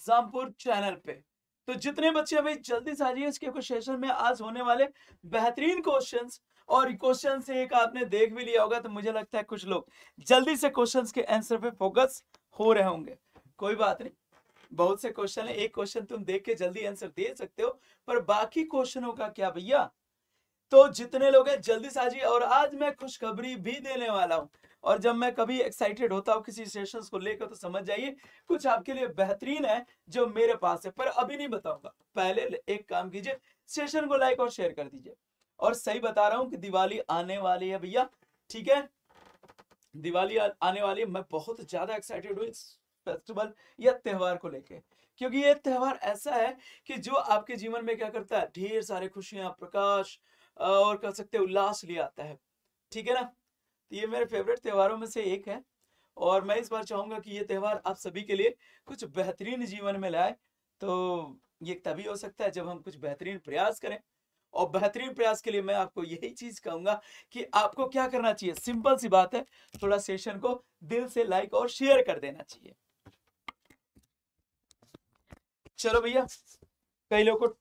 Exampur channel पे तो जितने बच्चे अभी जल्दी से आ जाइए इसके कुछ सेशन में आज होने वाले बेहतरीन क्वेश्चंस और क्वेश्चन से एक आपने देख भी लिया होगा तो मुझे लगता है कुछ लोग जल्दी से क्वेश्चन के आंसर पे फोकस हो रहे होंगे कोई बात नहीं बहुत से क्वेश्चन है एक क्वेश्चन तुम देख के जल्दी आंसर दे सकते हो पर बाकी क्वेश्चनों का क्या भैया तो जितने लोग हैं जल्दी से आ जाइए और आज मैं खुशखबरी भी देने वाला हूं और जब मैं कभी एक्साइटेड होता हूँ किसी सेशन को लेकर तो समझ जाइए कुछ आपके लिए बेहतरीन है जो मेरे पास है पर अभी नहीं बताऊंगा पहले एक काम कीजिए सेशन को लाइक और शेयर कर दीजिए और सही बता रहा हूँ कि दिवाली आने वाली है भैया ठीक है दिवाली आने वाली है मैं बहुत ज्यादा एक्साइटेड हूँ इस फेस्टिवल या त्यौहार को लेके क्योंकि ये त्यौहार ऐसा है कि जो आपके जीवन में क्या करता है ढेर सारे खुशियां प्रकाश और कह सकते हैं उल्लास ले आता है ठीक है ना तो ये मेरे फेवरेट त्योहारों में से एक है और मैं इस बार चाहूंगा कि ये त्यौहार आप सभी के लिए कुछ बेहतरीन जीवन में लाए तो ये तभी हो सकता है जब हम कुछ बेहतरीन प्रयास करें और बेहतरीन प्रयास के लिए मैं आपको यही चीज कहूंगा कि आपको क्या करना चाहिए सिंपल सी बात है थोड़ा सेशन को दिल से लाइक और शेयर कर देना चाहिए चलो भैया कई लोगों को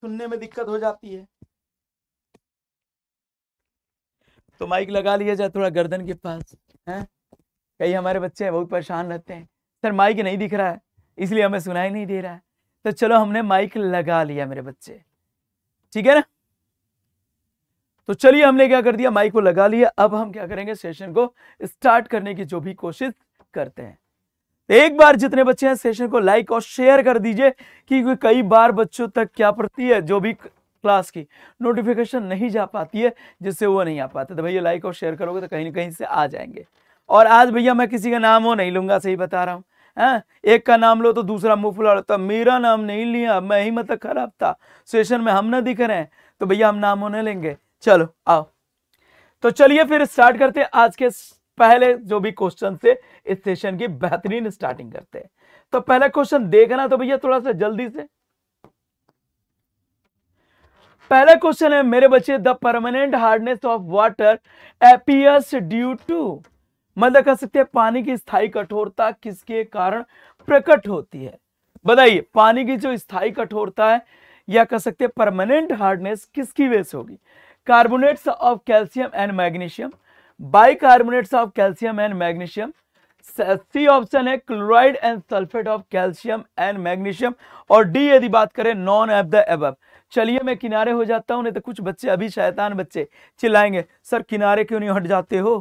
सुनने में दिक्कत हो जाती है तो माइक लगा लिया जाए थोड़ा गर्दन के पास हैं कई हमारे बच्चे बहुत परेशान रहते हैं सर माइक नहीं दिख रहा है इसलिए हमें सुनाई नहीं दे रहा है तो चलो हमने माइक लगा लिया मेरे बच्चे ठीक है ना तो चलिए हमने क्या कर दिया माइक को लगा लिया अब हम क्या करेंगे सेशन को स्टार्ट करने की जो भी कोशिश करते हैं तो एक बार जितने बच्चे हैं सेशन को लाइक और शेयर कर दीजिए क्योंकि कई बार बच्चों तक क्या पड़ती है जो भी क्लास की नोटिफिकेशन नहीं जा पाती है जिससे वो नहीं आ पाते तो भैया लाइक और शेयर करोगे तो कहीं ना कहीं से आ जाएंगे और आज भैया मैं किसी का नाम वो नहीं लूंगा सही बता रहा हूँ हैं हाँ, एक का नाम लो तो दूसरा मुँह फुला रहता मेरा नाम नहीं लिया मैं ही मतलब खराब था सेशन में हम ना दिख रहे हैं तो भैया हम नाम होने लेंगे चलो आओ तो चलिए फिर स्टार्ट करते हैं आज के पहले जो भी क्वेश्चन थे इस सेशन की बेहतरीन स्टार्टिंग करते हैं तो पहला क्वेश्चन देखना तो भैया थोड़ा सा जल्दी से पहला क्वेश्चन है मेरे बच्चे the permanent hardness of water appears due to मतलब कह सकते हैं पानी की स्थायी कठोरता किसके कारण प्रकट होती है बताइए पानी की जो स्थायी कठोरता है या कह सकते हैं परमानेंट हार्डनेस किसकी वजह से होगी carbonates of calcium and magnesium bicarbonates of calcium and magnesium C option है chloride and sulphate of calcium and magnesium और डी यदि बात करें नॉन एफ द एब चलिए मैं किनारे हो जाता हूँ नहीं तो कुछ बच्चे अभी शैतान बच्चे चिल्लाएंगे सर किनारे क्यों नहीं हट जाते हो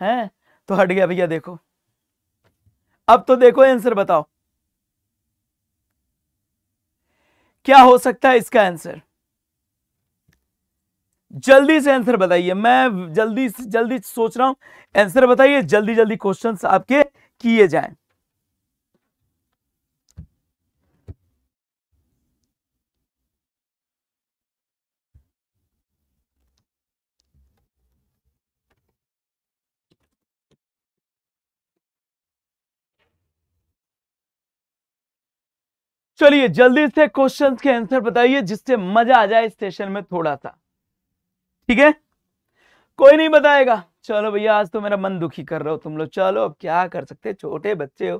हैं तो हट गया भैया देखो अब तो देखो आंसर बताओ क्या हो सकता है इसका आंसर जल्दी से आंसर बताइए मैं जल्दी जल्दी सोच रहा हूं आंसर बताइए जल्दी जल्दी क्वेश्चंस आपके किए जाएं चलिए जल्दी से क्वेश्चन के आंसर बताइए जिससे मजा आ जाए सेशन में थोड़ा सा ठीक है कोई नहीं बताएगा चलो भैया आज तो मेरा मन दुखी कर रहा हो तुम लोग चलो अब क्या कर सकते छोटे बच्चे हो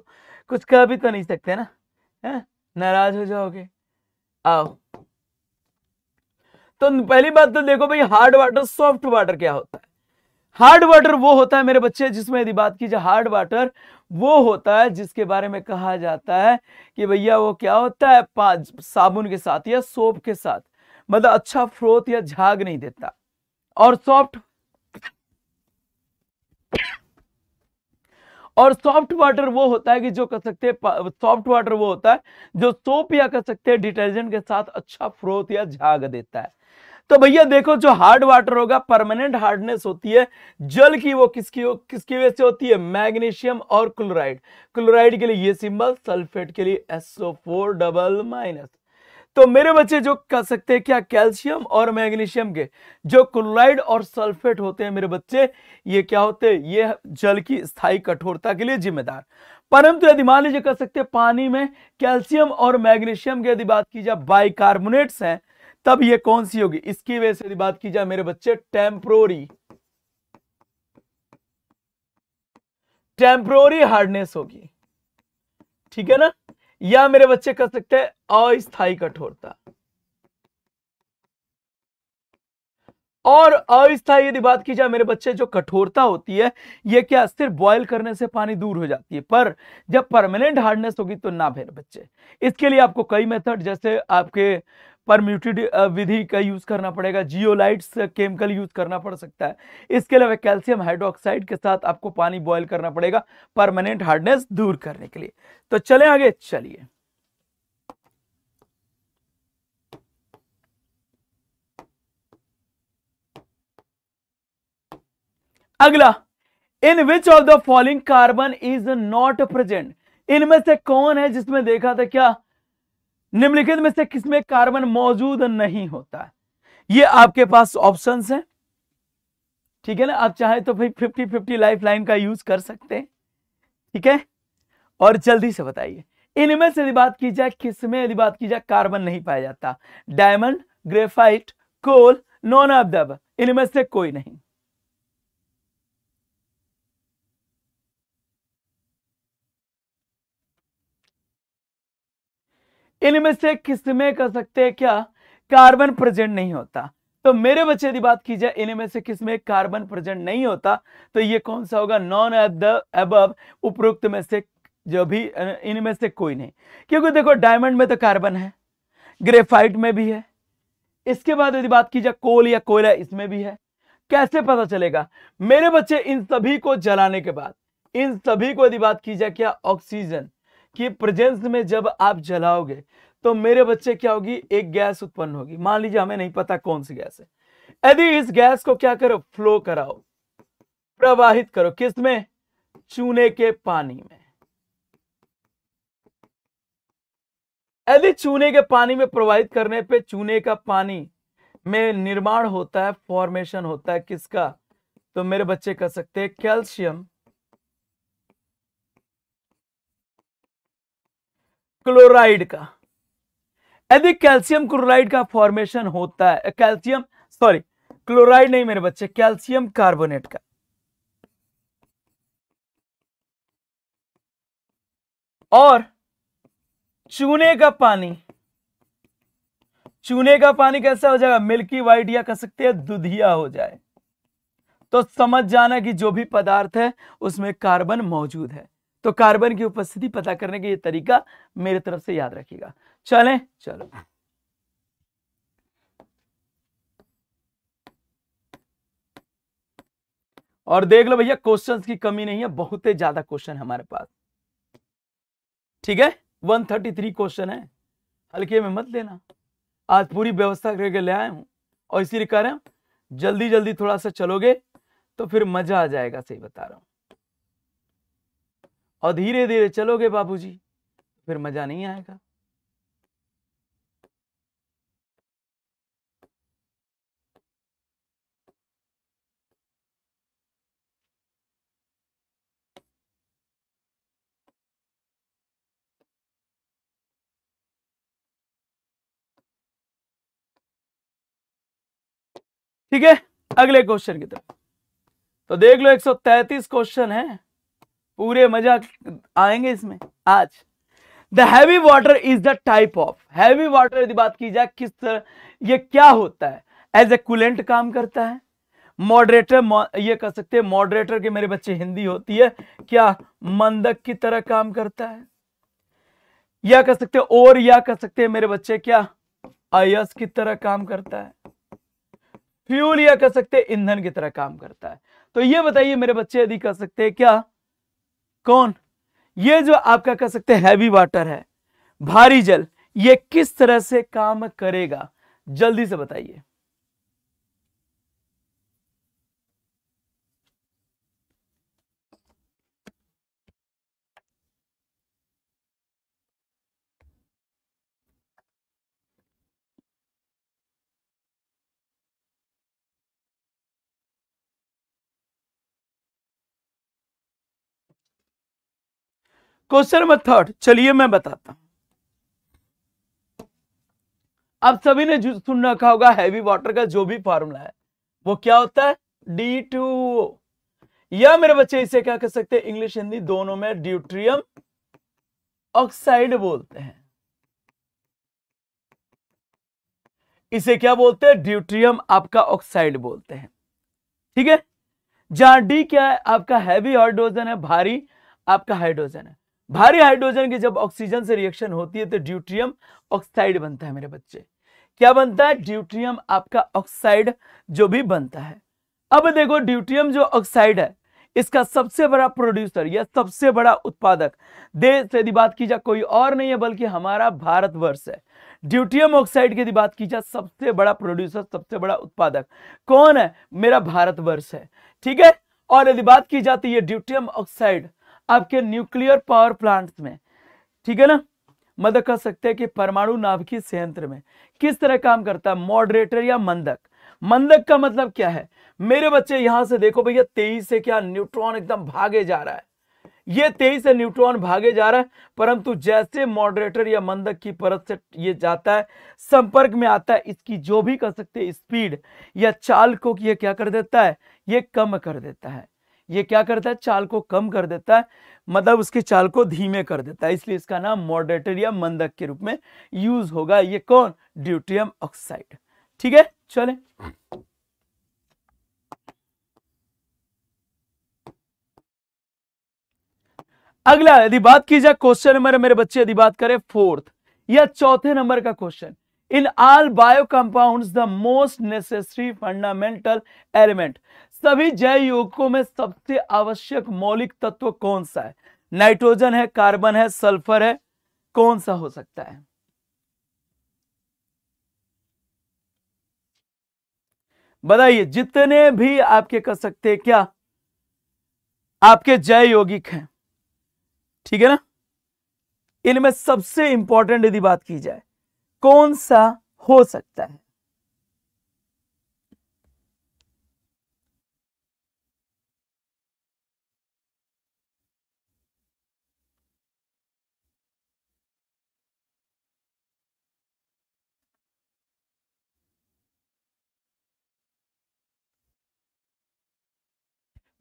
कुछ कह भी तो नहीं सकते ना है नाराज हो जाओगे आओ तो पहली बात तो देखो भाई हार्ड वाटर सॉफ्ट वाटर क्या होता है हार्ड वाटर वो होता है मेरे बच्चे जिसमें यदि बात की जाए हार्ड वाटर वो होता है जिसके बारे में कहा जाता है कि भैया वो क्या होता है पाँच साबुन के साथ या सोप के साथ मतलब अच्छा फ्रोत या झाग नहीं देता और सॉफ्ट और सॉफ्ट वाटर वो होता है कि जो कह सकते हैं सॉफ्ट वाटर वो होता है जो सोप या कह सकते हैं डिटर्जेंट के साथ अच्छा फ्रोत या झाग देता है तो भैया देखो जो हार्ड वाटर होगा परमानेंट हार्डनेस होती है जल की वो किसकी हो किसकी वजह से होती है मैग्नीशियम और क्लोराइड क्लोराइड के लिए ये सिंबल सल्फेट के लिए एसओ फोर डबल माइनस तो मेरे बच्चे जो कह सकते हैं क्या कैल्शियम और मैग्नीशियम के जो क्लोराइड और सल्फेट होते हैं मेरे बच्चे ये क्या होते हैं ये जल की स्थायी कठोरता के लिए जिम्मेदार परंतु यदि मान लीजिए कह सकते हैं पानी में कैल्शियम और मैग्नीशियम की यदि बात की जाए बाइकार्बोनेट्स हैं तब ये कौन सी होगी इसकी वजह से यदि बात की जाए मेरे बच्चे टेम्प्रोरी टेम्प्रोरी हार्डनेस होगी ठीक है ना या मेरे बच्चे कर सकते हैं अस्थाई कठोरता और अस्थाई यदि बात की जाए मेरे बच्चे जो कठोरता होती है ये क्या सिर्फ बॉयल करने से पानी दूर हो जाती है पर जब परमानेंट हार्डनेस होगी तो ना मेरे बच्चे इसके लिए आपको कई मेथड जैसे आपके परम्यूटेड विधि का यूज़ करना पड़ेगा जियोलाइट्स केमिकल यूज़ करना पड़ सकता है इसके अलावा कैल्शियम हाइड्रोक्साइड के साथ आपको पानी बॉयल करना पड़ेगा परमानेंट हार्डनेस दूर करने के लिए तो चले आगे चलिए अगला in which of the following carbon is not present इनमें से कौन है जिसमें देखा था क्या निम्नलिखित में से किसमें कार्बन मौजूद नहीं होता ये आपके पास ऑप्शन है ठीक है ना आप चाहे तो भाई फिफ्टी फिफ्टी लाइफ लाइन का यूज कर सकते हैं ठीक है और जल्दी से बताइए इनमें से यदि बात की जाए किसमें यदि बात की जाए कार्बन नहीं पाया जाता diamond graphite coal none of दब इनमें से कोई नहीं इनमें से किसमें कर सकते हैं क्या कार्बन प्रेजेंट नहीं होता तो मेरे बच्चे यदि बात की जाए इनमें से किसमें कार्बन प्रेजेंट नहीं होता तो ये कौन सा होगा नॉन एब उपरोक्त में से जो भी इनमें से कोई नहीं क्योंकि देखो डायमंड में तो कार्बन है ग्रेफाइट में भी है इसके बाद यदि बात की जाए कोल या कोयला इसमें भी है कैसे पता चलेगा मेरे बच्चे इन सभी को जलाने के बाद इन सभी को यदि बात की जाए क्या ऑक्सीजन कि प्रेजेंस में जब आप जलाओगे तो मेरे बच्चे क्या होगी एक गैस उत्पन्न होगी मान लीजिए हमें नहीं पता कौन सी गैस है यदि इस गैस को क्या करो फ्लो कराओ प्रवाहित करो किस में चूने के पानी में यदि चूने के पानी में प्रवाहित करने पे चूने का पानी में निर्माण होता है फॉर्मेशन होता है किसका तो मेरे बच्चे कह सकते हैं कैल्शियम क्लोराइड का यदि कैल्शियम क्लोराइड का फॉर्मेशन होता है कैल्शियम सॉरी क्लोराइड नहीं मेरे बच्चे कैल्शियम कार्बोनेट का और चूने का पानी चूने का पानी कैसा हो जाएगा मिल्की वाइट या कह सकते हैं दुधिया हो जाए तो समझ जाना कि जो भी पदार्थ है उसमें कार्बन मौजूद है तो कार्बन की उपस्थिति पता करने का ये तरीका मेरे तरफ से याद रखिएगा चलें चलो और देख लो भैया क्वेश्चंस की कमी नहीं है बहुत ही ज्यादा क्वेश्चन हमारे पास ठीक है 133 क्वेश्चन है हल्के में मत लेना आज पूरी व्यवस्था करके ले आया हूं और इसीलिए कह रहे हैं जल्दी जल्दी थोड़ा सा चलोगे तो फिर मजा आ जाएगा सही बता रहा हूं और धीरे धीरे चलोगे बाबूजी फिर मजा नहीं आएगा ठीक है अगले क्वेश्चन की तरफ तो देख लो 133 क्वेश्चन है पूरे मजा आएंगे इसमें आज the heavy water is the type of heavy water यदि बात की जाए किस तरह ये क्या होता है एज ए कूलेंट काम करता है मॉडरेटर ये कह सकते हैं मॉडरेटर के मेरे बच्चे हिंदी होती है क्या मंदक की तरह काम करता है या कह सकते हैं और या कह सकते हैं मेरे बच्चे क्या अयस की तरह काम करता है फ्यूल या कह सकते हैं ईंधन की तरह काम करता है तो ये बताइए मेरे बच्चे यदि कह सकते हैं क्या कौन ये जो आप क्या कह सकते हैं हैवी वाटर है भारी जल ये किस तरह से काम करेगा जल्दी से बताइए क्वेश्चन नंबर थर्ड चलिए मैं बताता हूं आप सभी ने सुन रखा होगा हैवी वाटर का जो भी फॉर्मूला है वो क्या होता है डी टू या मेरे बच्चे इसे क्या कह सकते हैं इंग्लिश हिंदी दोनों में ड्यूट्रियम ऑक्साइड बोलते हैं इसे क्या बोलते हैं ड्यूट्रियम आपका ऑक्साइड बोलते हैं ठीक है जहां डी क्या है आपका हैवी हाइड्रोजन है भारी आपका हाइड्रोजन है भारी हाइड्रोजन की जब ऑक्सीजन से रिएक्शन होती है तो ड्यूट्रियम ऑक्साइड बनता है मेरे बच्चे क्या बनता है ड्यूट्रियम आपका ऑक्साइड जो भी बनता है अब देखो ड्यूट्रियम जो ऑक्साइड है इसका सबसे बड़ा प्रोड्यूसर या सबसे बड़ा उत्पादक देश यदि बात की जाए कोई और नहीं है बल्कि हमारा वर्ष है ड्यूटियम ऑक्साइड की यदि बात की जाए सबसे बड़ा प्रोड्यूसर सबसे बड़ा उत्पादक कौन है मेरा वर्ष है ठीक है और यदि बात की जाती है ड्यूटियम ऑक्साइड आपके न्यूक्लियर पावर प्लांट में ठीक है ना मदद कर सकते हैं कि परमाणु नाभिकीय संयंत्र में किस तरह काम करता है मॉडरेटर या मंदक मंदक का मतलब क्या है मेरे बच्चे यहां से देखो भैया तेईस से क्या न्यूट्रॉन एकदम भागे जा रहा है ये तेईस से न्यूट्रॉन भागे जा रहा है परंतु जैसे मॉडरेटर या मंदक की परत से ये जाता है संपर्क में आता है इसकी जो भी कर सकते स्पीड या चाल को यह क्या कर देता है ये कम कर देता है ये क्या करता है चाल को कम कर देता है मतलब उसकी चाल को धीमे कर देता है इसलिए इसका नाम मॉडरेटर या मंदक के रूप में यूज होगा ये कौन ड्यूटियम ऑक्साइड ठीक है चले अगला यदि बात की जाए क्वेश्चन नंबर मेरे बच्चे यदि बात करें फोर्थ या चौथे नंबर का question in all bio compounds the most necessary fundamental element सभी जैव युवकों में सबसे आवश्यक मौलिक तत्व कौन सा है नाइट्रोजन है कार्बन है सल्फर है कौन सा हो सकता है बताइए जितने भी आपके कर सकते हैं क्या आपके जय यौगिक हैं ठीक है ना इनमें सबसे इंपॉर्टेंट यदि बात की जाए कौन सा हो सकता है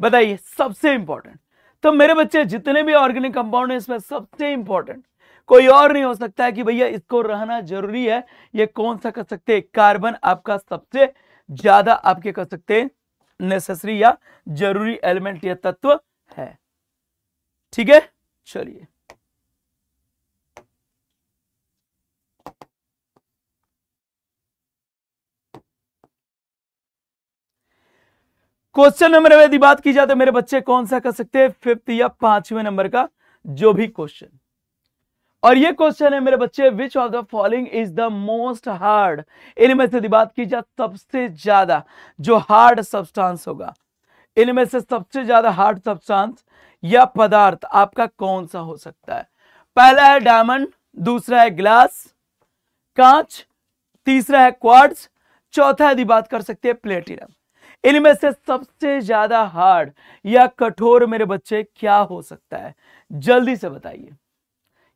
बताइए सबसे इंपॉर्टेंट तो मेरे बच्चे जितने भी ऑर्गेनिक कंपाउंड है इसमें सबसे इंपॉर्टेंट कोई और नहीं हो सकता है कि भैया इसको रहना जरूरी है ये कौन सा कर सकते हैं कार्बन आपका सबसे ज्यादा आपके कर सकते हैं नेसेसरी या जरूरी एलिमेंट या तत्व है ठीक है चलिए क्वेश्चन नंबर में यदि बात की जाए तो मेरे बच्चे कौन सा कर सकते हैं फिफ्थ या पांचवें नंबर का जो भी क्वेश्चन और ये क्वेश्चन है मेरे बच्चे which of the following is the most hard इनमें से यदि बात की जाए तो सबसे ज्यादा जो हार्ड सब्सटेंस होगा इनमें से सबसे ज्यादा हार्ड सब्सटेंस या पदार्थ आपका कौन सा हो सकता है पहला है डायमंड दूसरा है ग्लास कांच तीसरा है क्वार्ट्ज चौथा यदि बात कर सकते हैं प्लेटिनम इनमें से सबसे ज्यादा हार्ड या कठोर मेरे बच्चे क्या हो सकता है जल्दी से बताइए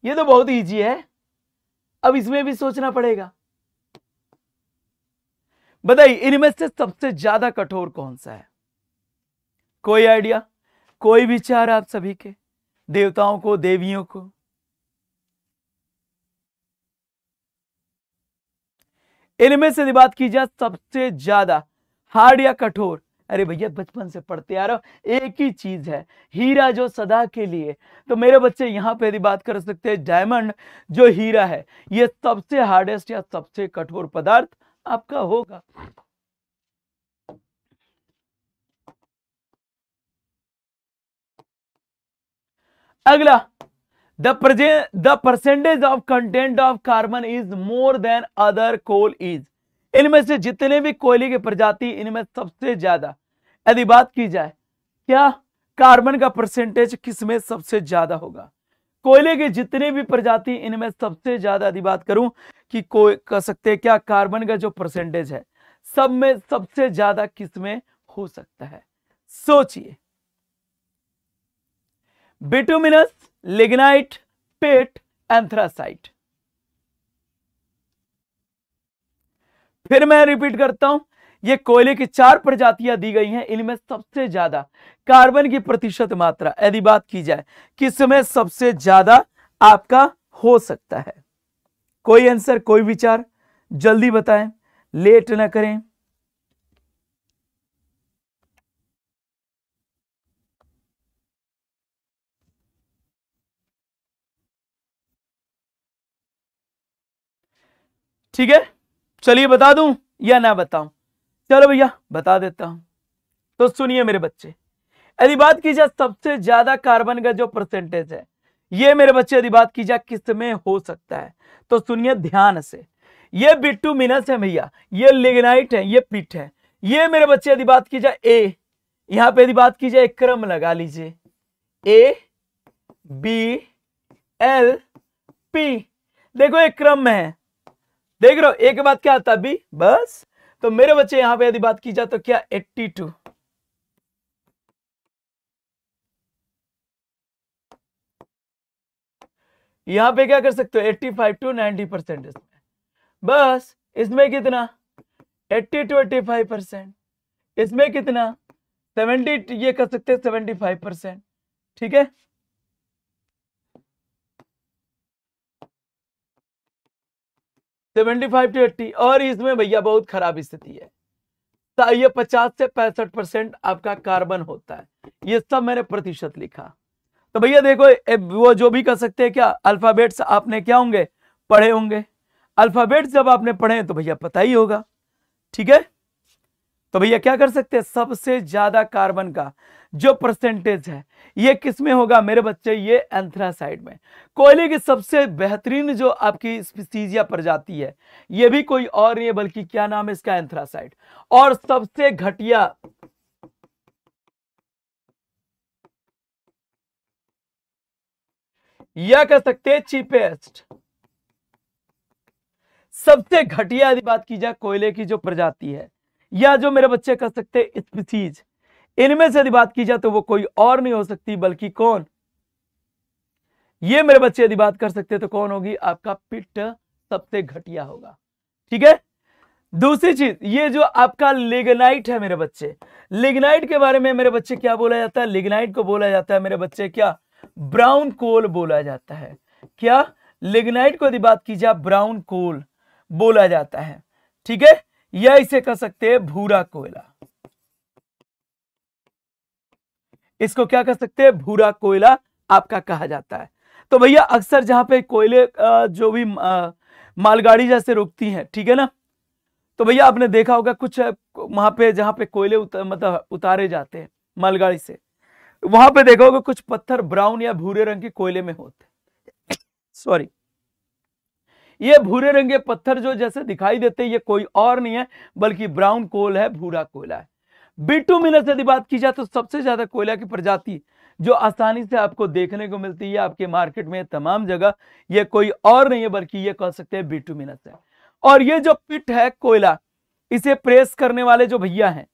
ये तो बहुत ईजी है अब इसमें भी सोचना पड़ेगा बताइए इनमें से सबसे ज्यादा कठोर कौन सा है कोई आइडिया कोई विचार आप सभी के देवताओं को देवियों को इनमें से बात की जाए सबसे ज्यादा हार्ड या कठोर अरे भैया बचपन से पढ़ते आ रहे हो एक ही चीज है हीरा जो सदा के लिए तो मेरे बच्चे यहाँ पे यदि बात कर सकते हैं डायमंड जो हीरा है ये सबसे हार्डेस्ट या सबसे कठोर पदार्थ आपका होगा अगला the present the percentage of content of carbon is more than other coal is इनमें से जितने भी कोयले की प्रजाति इनमें सबसे ज्यादा यदि बात की जाए क्या कार्बन का परसेंटेज किसमें सबसे ज्यादा होगा कोयले के जितने भी प्रजाति इनमें सबसे ज्यादा यदि बात करूं कि कोई कह सकते क्या कार्बन का जो परसेंटेज है सब में सबसे ज्यादा किसमें हो सकता है सोचिए बिटुमिनस लिग्नाइट पेट एंथ्रासाइट फिर मैं रिपीट करता हूं ये कोयले की चार प्रजातियां दी गई हैं इनमें सबसे ज्यादा कार्बन की प्रतिशत मात्रा यदि बात की जाए किस में सबसे ज्यादा आपका हो सकता है कोई आंसर कोई विचार जल्दी बताएं लेट ना करें ठीक है चलिए बता दूं या ना बताऊं चलो भैया बता देता हूं तो सुनिए मेरे बच्चे यदि बात की जाए सबसे ज्यादा कार्बन का जो परसेंटेज है ये मेरे बच्चे यदि बात की जाए किस में हो सकता है तो सुनिए ध्यान से ये बिट्टू मिनस है भैया ये लिग्नाइट है ये पिट है ये मेरे बच्चे यदि बात की जाए ए यहां पे यदि बात की जाए क्रम लगा लीजिए ए बी एल पी देखो एक क्रम में है देख रहे हो एक बात क्या आता अभी बस तो मेरे बच्चे यहां पे यदि बात की जाए तो क्या 82 यहां पे क्या कर सकते हो 85 टू नाइनटी परसेंट इसमें बस इसमें कितना 80 टू 85 परसेंट इसमें कितना 70 ये कर सकते हैं 75 परसेंट ठीक है सेवेंटी फाइव टू एट्टी और इसमें भैया बहुत खराब स्थिति है ये पचास से पैंसठ परसेंट आपका कार्बन होता है ये सब मैंने प्रतिशत लिखा तो भैया देखो वो जो भी कर सकते हैं क्या अल्फाबेट्स आपने क्या होंगे पढ़े होंगे अल्फाबेट्स जब आपने पढ़े तो भैया पता ही होगा ठीक है तो भैया क्या कर सकते हैं सबसे ज्यादा कार्बन का जो परसेंटेज है ये किस में होगा मेरे बच्चे ये एंथ्रासाइड में कोयले की सबसे बेहतरीन जो आपकी स्पीसीज या प्रजाति है ये भी कोई और नहीं है बल्कि क्या नाम है इसका एंथ्रासाइड और सबसे घटिया या कह सकते हैं चीपेस्ट सबसे घटिया यदि बात की जाए कोयले की जो प्रजाति है या जो मेरे बच्चे कह सकते स्पीसीज इनमें से यदि बात की जाए तो वो कोई और नहीं हो सकती बल्कि कौन ये मेरे बच्चे यदि बात कर सकते तो कौन होगी आपका पिट सबसे घटिया होगा ठीक है दूसरी चीज ये जो आपका लिग्नाइट है मेरे बच्चे लिग्नाइट के बारे में मेरे बच्चे क्या बोला जाता है लिग्नाइट को बोला जाता है मेरे बच्चे क्या ब्राउन कोल बोला जाता है क्या लिग्नाइट को यदि बात की जाए ब्राउन कोल बोला जाता है ठीक है या इसे कह सकते हैं भूरा कोयला इसको क्या कह सकते हैं भूरा कोयला आपका कहा जाता है तो भैया अक्सर जहां पे कोयले जो भी मालगाड़ी जैसे रुकती है ठीक है ना तो भैया आपने देखा होगा कुछ वहां पे जहां पे कोयले उतर, मतलब उतारे जाते हैं मालगाड़ी से वहां पे देखा होगा कुछ पत्थर ब्राउन या भूरे रंग के कोयले में होते सॉरी ये भूरे रंगे पत्थर जो जैसे दिखाई देते ये कोई और नहीं है बल्कि ब्राउन कोल है भूरा कोयला है मिनस यदि बात की जाए तो सबसे ज्यादा कोयला की प्रजाति जो आसानी से आपको देखने को मिलती है आपके मार्केट में तमाम जगह ये कोई और नहीं है बल्कि ये कह सकते हैं मिनस है और ये जो पिट है कोयला इसे प्रेस करने वाले जो भैया हैं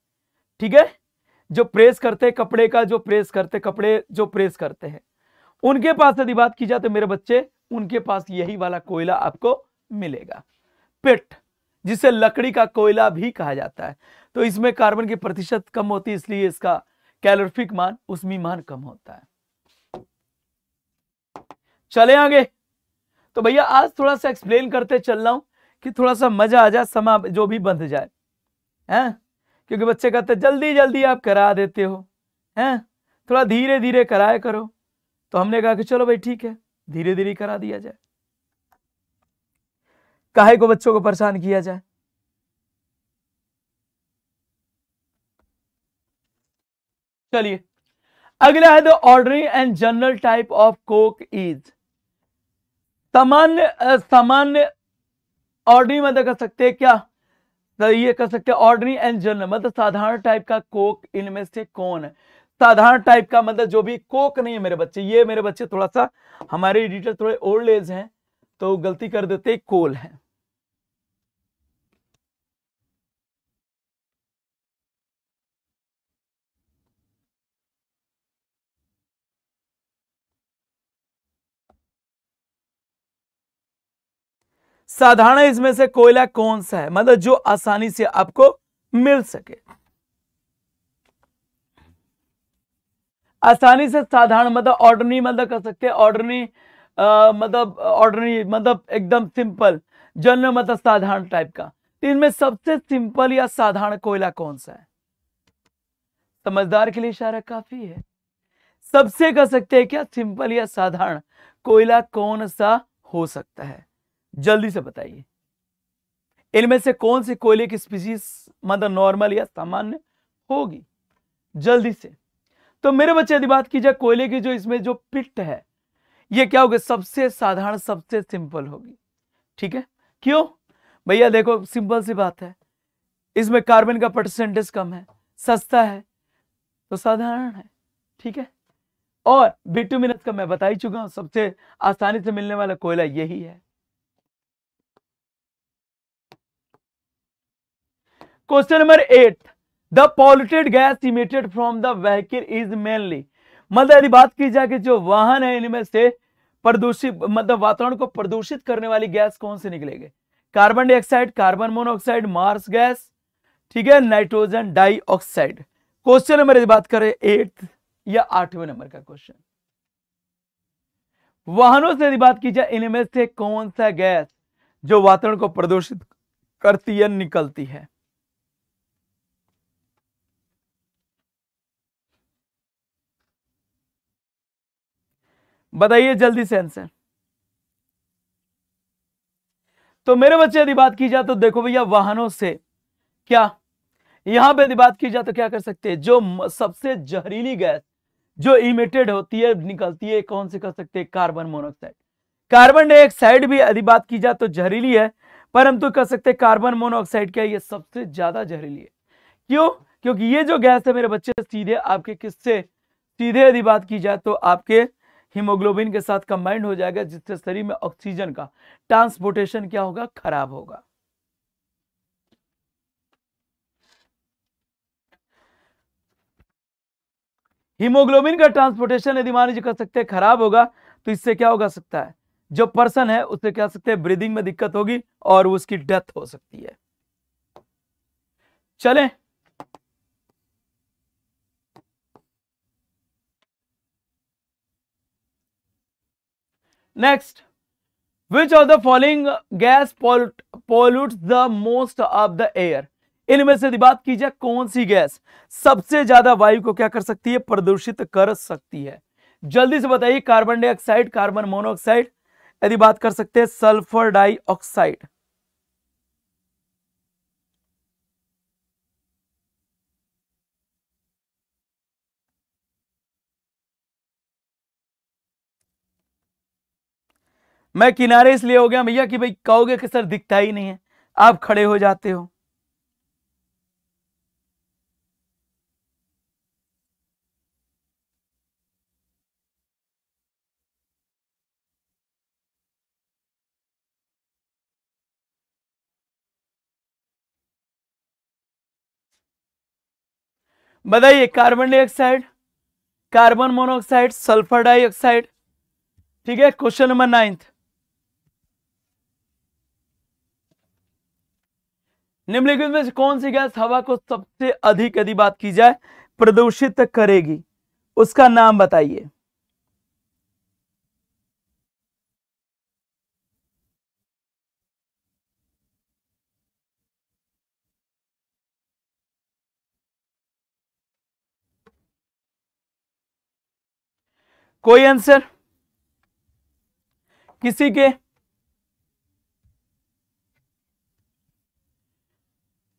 ठीक है जो प्रेस करते कपड़े का जो प्रेस करते कपड़े जो प्रेस करते हैं उनके पास यदि बात की जाए तो मेरे बच्चे उनके पास यही वाला कोयला आपको मिलेगा पिट जिसे लकड़ी का कोयला भी कहा जाता है तो इसमें कार्बन की प्रतिशत कम होती है इसलिए इसका कैलोरफिक मान उसमी मान कम होता है चले आगे तो भैया आज थोड़ा सा एक्सप्लेन करते चल रहा हूं कि थोड़ा सा मजा आ जाए समा जो भी बंध जाए हैं क्योंकि बच्चे कहते जल्दी जल्दी आप करा देते हो हैं थोड़ा धीरे धीरे कराया करो तो हमने कहा कि चलो भाई ठीक है धीरे धीरे करा दिया जाए काहे को बच्चों को परेशान किया जाए चलिए अगला है the ordinary and general type of coke is सामान्य सामान्य ऑर्डरी मतलब कर सकते हैं क्या तो ये कर सकते हैं ऑर्डरी एंड जनरल मतलब साधारण टाइप का कोक इनमें से कौन है साधारण टाइप का मतलब जो भी कोक नहीं है मेरे बच्चे ये मेरे बच्चे थोड़ा सा हमारे एडिटर थोड़े ओल्ड एज हैं तो गलती कर देते कोल है साधारण इसमें से कोयला कौन सा है मतलब जो आसानी से आपको मिल सके आसानी से साधारण मतलब ऑर्डनरी मतलब कर सकते हैं ऑर्डनरी मतलब ऑर्डनरी मतलब एकदम सिंपल जनरल मतलब साधारण टाइप का तो इनमें सबसे सिंपल या साधारण कोयला कौन सा है समझदार के लिए इशारा काफी है सबसे कह सकते हैं क्या सिंपल या साधारण कोयला कौन सा हो सकता है जल्दी से बताइए इनमें से कौन से कोयले की स्पीसीज मतलब नॉर्मल या सामान्य होगी जल्दी से तो मेरे बच्चे यदि बात की जाए कोयले की जो इसमें जो पिट है ये क्या होगी सबसे साधारण सबसे सिंपल होगी ठीक है क्यों भैया देखो सिंपल सी बात है इसमें कार्बन का परसेंटेज कम है सस्ता है तो साधारण है ठीक है और बिटुमिनस का मैं बता ही चुका हूं सबसे आसानी से मिलने वाला कोयला यही है question number eight the polluted gas emitted from the vehicle is mainly मतलब यदि बात की जाए कि जो वाहन है इनमें से प्रदूषित मतलब वातावरण को प्रदूषित करने वाली गैस कौन से निकलेगी carbon dioxide carbon monoxide marsh gas ठीक है नाइट्रोजन डाइऑक्साइड क्वेश्चन नंबर यदि बात करें एट्थ या आठवें नंबर का क्वेश्चन वाहनों से यदि बात की जाए इनमें से कौन सा गैस जो वातावरण को प्रदूषित करती है निकलती है बताइए जल्दी से आंसर तो मेरे बच्चे यदि बात की जाए तो देखो भैया वाहनों से क्या यहां पे यदि बात की जाए तो क्या कर सकते हैं जो सबसे जहरीली गैस जो इमिटेड होती है निकलती है कौन से कर सकते हैं कार्बन मोनोऑक्साइड कार्बन डाइऑक्साइड भी यदि बात की जाए तो जहरीली है पर हम तो कह सकते हैं कार्बन मोनोऑक्साइड क्या ये सबसे ज्यादा जहरीली है क्यों क्योंकि ये जो गैस है मेरे बच्चे सीधे आपके किससे सीधे यदि बात की जाए तो आपके हीमोग्लोबिन के साथ कंबाइंड हो जाएगा जिससे शरीर में ऑक्सीजन का ट्रांसपोर्टेशन क्या होगा खराब होगा हीमोग्लोबिन का ट्रांसपोर्टेशन यदि मान लीजिए कर सकते हैं खराब होगा तो इससे क्या होगा सकता है जो पर्सन है उससे क्या सकते हैं ब्रीदिंग में दिक्कत होगी और उसकी डेथ हो सकती है चलें next which of the following gas pollute the most of the air इनमें से बात की जाए कौन सी गैस सबसे ज्यादा वायु को क्या कर सकती है प्रदूषित कर सकती है जल्दी से बताइए कार्बन डाइऑक्साइड कार्बन मोनोऑक्साइड यदि बात कर सकते हैं सल्फर डाइऑक्साइड मैं किनारे इसलिए हो गया भैया कि भाई कहोगे कि सर दिखता ही नहीं है आप खड़े हो जाते हो बताइए carbon dioxide carbon monoxide sulphur dioxide ठीक है क्वेश्चन नंबर नाइन्थ निम्नलिखित में से कौन सी गैस हवा को सबसे अधिक यदि बात की जाए प्रदूषित करेगी उसका नाम बताइए कोई आंसर किसी के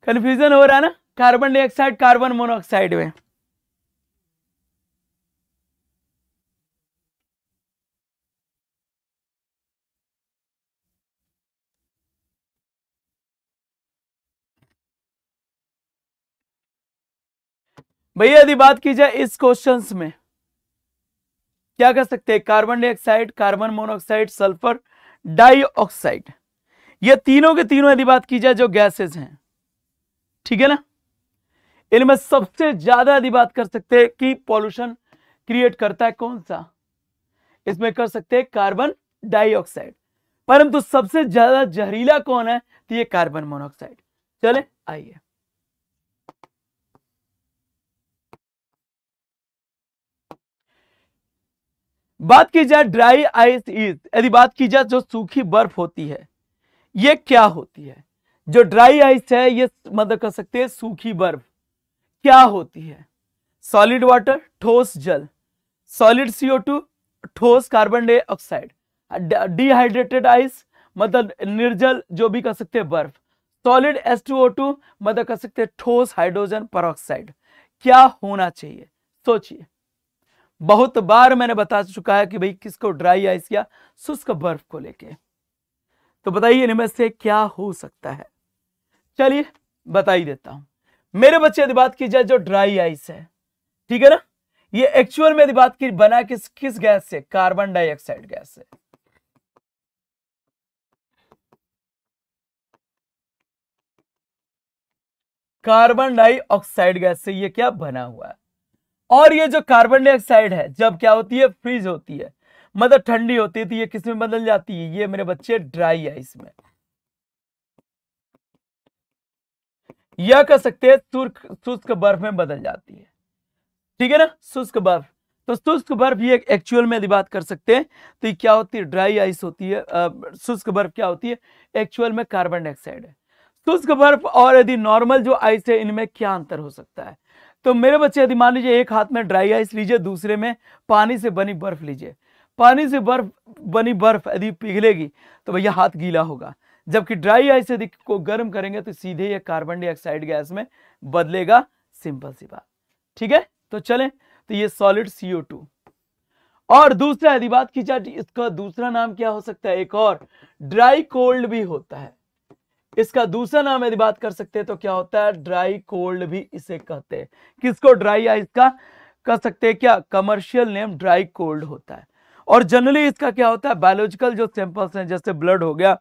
कन्फ्यूजन हो रहा है ना कार्बन डाइऑक्साइड कार्बन मोनोऑक्साइड में भैया यदि बात की जाए इस क्वेश्चन में क्या कर सकते हैं carbon dioxide carbon monoxide sulphur dioxide ये तीनों के तीनों यदि बात की जाए जो गैसेस हैं ठीक है ना इनमें सबसे ज्यादा यदि बात कर सकते हैं कि पॉल्यूशन क्रिएट करता है कौन सा इसमें कर सकते हैं कार्बन डाइऑक्साइड परंतु सबसे ज्यादा जहरीला कौन है तो ये कार्बन मोनोऑक्साइड चले आइए बात की जाए ड्राई आइस इज यदि बात की जाए जो सूखी बर्फ होती है ये क्या होती है जो ड्राई आइस है ये मतलब कर सकते हैं सूखी बर्फ क्या होती है सॉलिड वाटर ठोस जल सॉलिड सीओ टू ठोस कार्बन डाइऑक्साइड डिहाइड्रेटेड आइस मतलब निर्जल जो भी कर सकते हैं बर्फ solid S two O two मतलब कर सकते हैं ठोस हाइड्रोजन परोक्साइड क्या होना चाहिए सोचिए बहुत बार मैंने बता चुका है कि भाई किसको ड्राई आइस या शुष्क बर्फ को लेके तो बताइए इनमें से क्या हो सकता है चलिए बता ही देता हूं मेरे बच्चे यदि बात की जाए जो ड्राई आइस है ठीक है ना ये एक्चुअल में यदि बात की बना किस किस गैस से कार्बन डाइऑक्साइड गैस से कार्बन डाइऑक्साइड गैस से ये क्या बना हुआ है और ये जो कार्बन डाइऑक्साइड है जब क्या होती है फ्रीज होती है मतलब ठंडी होती है तो ये किसमें बदल जाती है ये मेरे बच्चे ड्राई आइस में या कह सकते हैं शुष्क बर्फ में बदल जाती है ठीक है ना शुष्क बर्फ तो शुष्क बर्फ ये एक्चुअल में यदि बात कर सकते हैं तो ये क्या होती है ड्राई आइस होती है शुष्क बर्फ क्या होती है एक्चुअल में कार्बन डाइऑक्साइड है शुष्क बर्फ और यदि नॉर्मल जो आइस है इनमें क्या अंतर हो सकता है तो मेरे बच्चे यदि मान लीजिए एक हाथ में ड्राई आइस लीजिए दूसरे में पानी से बनी बर्फ लीजिए पानी से बर्फ बनी बर्फ यदि पिघलेगी तो भैया हाथ गीला होगा जबकि ड्राई आइस यदि को गर्म करेंगे तो सीधे ये कार्बन डाइऑक्साइड गैस में बदलेगा सिंपल सी बात ठीक है तो चलें तो ये सॉलिड सीओ टू और दूसरा यदि बात की जाए इसका दूसरा नाम क्या हो सकता है एक और ड्राई कोल्ड भी होता है इसका दूसरा नाम यदि बात कर सकते हैं तो क्या होता है ड्राई कोल्ड भी इसे कहते हैं किसको ड्राई आइस का कह सकते हैं क्या कमर्शियल नेम ड्राई कोल्ड होता है और जनरली इसका क्या होता है बायोलॉजिकल जो सैंपल्स हैं जैसे ब्लड हो गया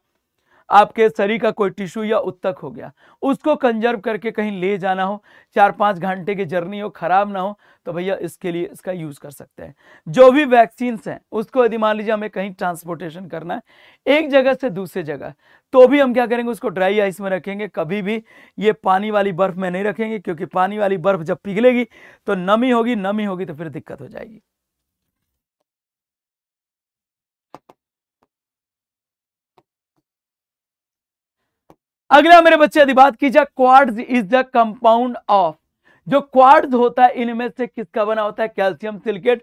आपके शरीर का कोई टिश्यू या उत्तक हो गया उसको कंजर्व करके कहीं ले जाना हो चार पाँच घंटे की जर्नी हो ख़राब ना हो तो भैया इसके लिए इसका यूज़ कर सकते हैं जो भी वैक्सीन्स हैं उसको यदि मान लीजिए हमें कहीं ट्रांसपोर्टेशन करना है एक जगह से दूसरे जगह तो भी हम क्या करेंगे उसको ड्राई आइस में रखेंगे कभी भी ये पानी वाली बर्फ़ में नहीं रखेंगे क्योंकि पानी वाली बर्फ़ जब पिघलेगी तो नमी होगी नमी होगी तो फिर दिक्कत हो जाएगी अगला मेरे बच्चे यदि बात की जाए quartz is the compound of जो क्वार्ड होता है इनमें से किसका बना होता है कैल्शियम सिलिकेट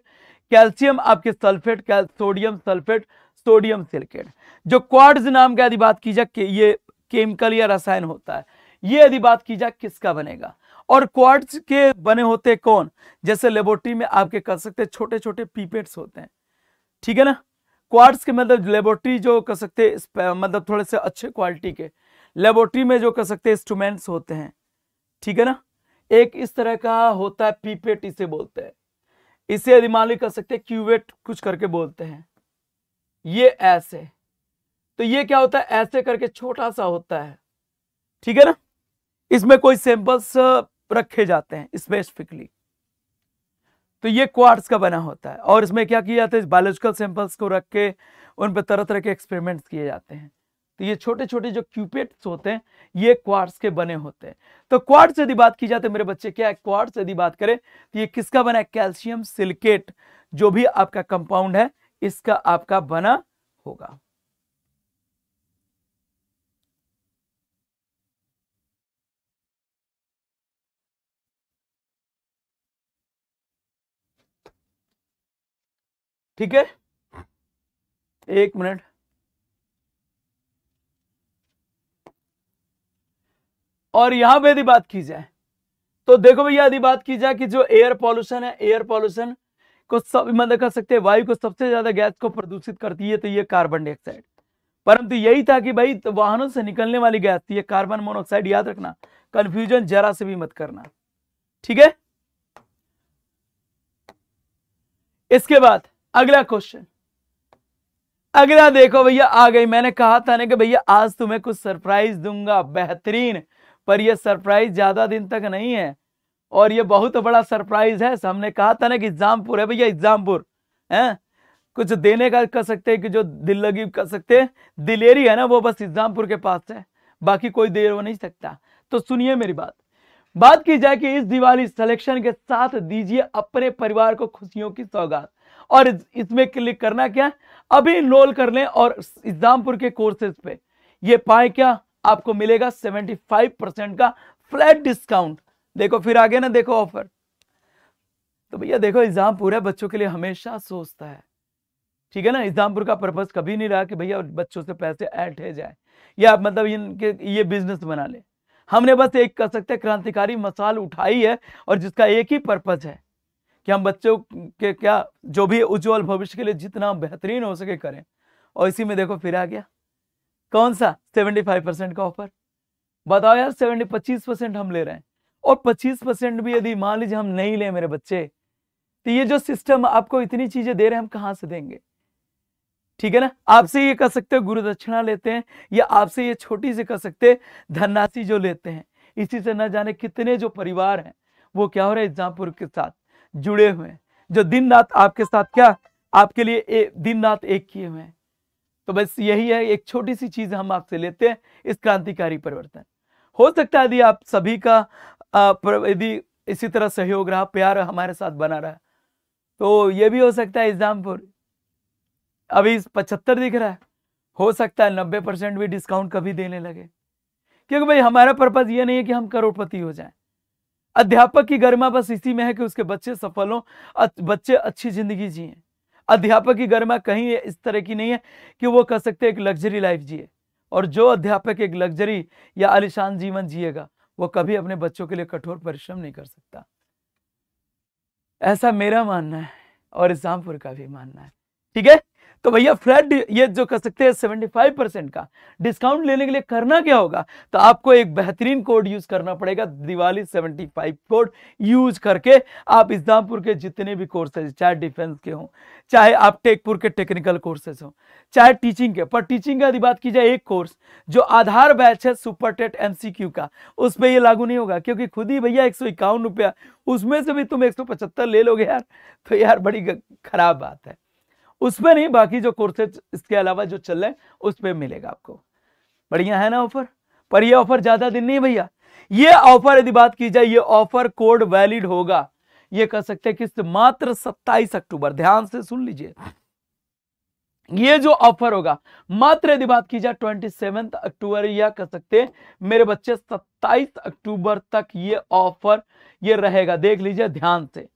कैल्शियम आपके sulphate sodium sulphate sodium silicate जो क्वार्ड्स नाम का यदि बात की जाए ये केमिकल या रसायन होता है ये यदि बात की जाए किसका बनेगा और क्वार्ड्स के बने होते कौन जैसे लेबोरेटरी में आपके कर सकते छोटे छोटे पीपेट्स होते हैं ठीक है ना क्वार्ड्स के मतलब लेबोरेटरी जो कर सकते मतलब थोड़े से अच्छे क्वालिटी के लेबोरेटरी में जो कर सकते हैं इंस्ट्रूमेंट्स होते हैं ठीक है ना एक इस तरह का होता है पीपेट इसे बोलते हैं इसे यदि मान ली कर सकते हैं क्यूवेट कुछ करके बोलते हैं ये ऐसे तो ये क्या होता है ऐसे करके छोटा सा होता है ठीक है ना इसमें कोई सैंपल्स रखे जाते हैं स्पेसिफिकली तो ये क्वार्ट्स का बना होता है और इसमें क्या किया जाता है बायोलॉजिकल सैंपल्स को रख के उन पर तरह तरह के एक्सपेरिमेंट्स किए जाते हैं तो ये छोटे छोटे जो क्यूपेट्स होते हैं ये क्वार्ट्स के बने होते हैं तो क्वार्ट्स यदि बात की जाए है तो मेरे बच्चे क्या है क्वार्ट्स यदि बात करें तो ये किसका बना है कैल्शियम सिलिकेट जो भी आपका कंपाउंड है इसका आपका बना होगा ठीक है एक मिनट और यहां पर यदि बात की जाए तो देखो भैया यदि बात की जाए कि जो एयर पॉल्यूशन है एयर पॉल्यूशन को सब मैं देखा सकते हैं वायु को सबसे ज्यादा गैस को प्रदूषित करती है तो ये कार्बन डाइऑक्साइड परंतु यही था कि भाई तो वाहनों से निकलने वाली गैस थी कार्बन मोनोऑक्साइड याद रखना कंफ्यूजन जरा से भी मत करना ठीक है इसके बाद अगला क्वेश्चन अगला देखो भैया आ गई मैंने कहा था ना कि भैया आज तुम्हें कुछ सरप्राइज दूंगा बेहतरीन पर यह सरप्राइज ज़्यादा दिन तक नहीं है और यह बहुत बड़ा सरप्राइज है हमने कहा था ना कि एग्जामपुर है भैया एग्जामपुर है कुछ देने का कर सकते हैं कि जो दिल लगी कर सकते हैं दिलेरी है ना वो बस एग्जामपुर के पास है बाकी कोई देर वो नहीं सकता तो सुनिए मेरी बात बात की जाए कि इस दिवाली सिलेक्शन के साथ दीजिए अपने परिवार को खुशियों की सौगात और इसमें क्लिक करना क्या अभी इनरोल कर लें और एग्जामपुर के कोर्सेज पे ये पाए क्या आपको मिलेगा 75 परसेंट का फ्लैट डिस्काउंट देखो फिर आगे ना देखो ऑफर तो भैया देखो एग्जाम पूरा बच्चों के लिए हमेशा सोचता है ठीक है ना एग्जामपुर का पर्पज कभी नहीं रहा कि भैया बच्चों से पैसे ऐड है जाए या आप मतलब इनके ये बिजनेस बना ले हमने बस एक कर सकते क्रांतिकारी मसाल उठाई है और जिसका एक ही पर्पज है कि हम बच्चों के क्या जो भी उज्जवल भविष्य के लिए जितना बेहतरीन हो सके करें और इसी में देखो फिर आ गया कौन सा 75 परसेंट का ऑफर बताओ यार 70 पच्चीस परसेंट हम ले रहे हैं और 25 परसेंट भी यदि मान लीजिए हम नहीं ले मेरे बच्चे तो ये जो सिस्टम आपको इतनी चीजें दे रहे हैं हम कहाँ से देंगे ठीक है ना आपसे ये कर सकते हैं गुरु दक्षिणा लेते हैं या आपसे ये छोटी से कर सकते धनराशि जो लेते हैं इसी से न जाने कितने जो परिवार हैं वो क्या हो रहा है इज्जामपुर के साथ जुड़े हुए हैं जो दिन रात आपके साथ क्या आपके लिए ए, दिन रात एक किए हुए हैं तो बस यही है एक छोटी सी चीज़ हम आपसे लेते हैं इस क्रांतिकारी परिवर्तन हो सकता है यदि आप सभी का यदि इसी तरह सहयोग रहा प्यार हमारे साथ बना रहा तो यह भी हो सकता है इस्लामपुर अभी पचहत्तर दिख रहा है हो सकता है नब्बे परसेंट भी डिस्काउंट कभी देने लगे क्योंकि भाई हमारा पर्पज ये नहीं है कि हम करोड़पति हो जाएं अध्यापक की गरिमा बस इसी में है कि उसके बच्चे सफल हों बच्चे अच्छी जिंदगी जिए अध्यापक की गरिमा कहीं इस तरह की नहीं है कि वो कह सकते एक लग्जरी लाइफ जिए और जो अध्यापक एक लग्जरी या आलिशान जीवन जिएगा वो कभी अपने बच्चों के लिए कठोर परिश्रम नहीं कर सकता ऐसा मेरा मानना है और इस्लामपुर का भी मानना है ठीक है तो भैया फ्लैट ये जो कर सकते हैं सेवेंटी फाइव परसेंट का डिस्काउंट लेने के लिए करना क्या होगा तो आपको एक बेहतरीन कोड यूज करना पड़ेगा Diwali seventy five code use करके आप इस्लामपुर के जितने भी कोर्सेज चाहे डिफेंस के हों चाहे आप टेकपुर के टेक्निकल कोर्सेज हों चाहे टीचिंग के पर टीचिंग का बात की जाए एक कोर्स जो आधार बैच है सुपर टेट एमसीक्यू का उस पर यह लागू नहीं होगा क्योंकि खुद ही भैया एक सौ इक्यावन रुपया उसमें से भी तुम एक सौ पचहत्तर ले लोगे यार तो यार बड़ी खराब बात है उस पर नहीं बाकी जो कोर्सेज इसके अलावा जो चल रहे हैं उस पर मिलेगा आपको बढ़िया है ना ऑफर पर यह ऑफर ज्यादा दिन नहीं भैया ये ऑफर यदि बात की जाए ये ऑफर कोड वैलिड होगा ये कह सकते हैं कि मात्र 27 अक्टूबर ध्यान से सुन लीजिए ये जो ऑफर होगा मात्र यदि बात की जाए ट्वेंटी सेवन अक्टूबर या कह सकते हैं मेरे बच्चे 27 अक्टूबर तक ये ऑफर ये रहेगा देख लीजिए ध्यान से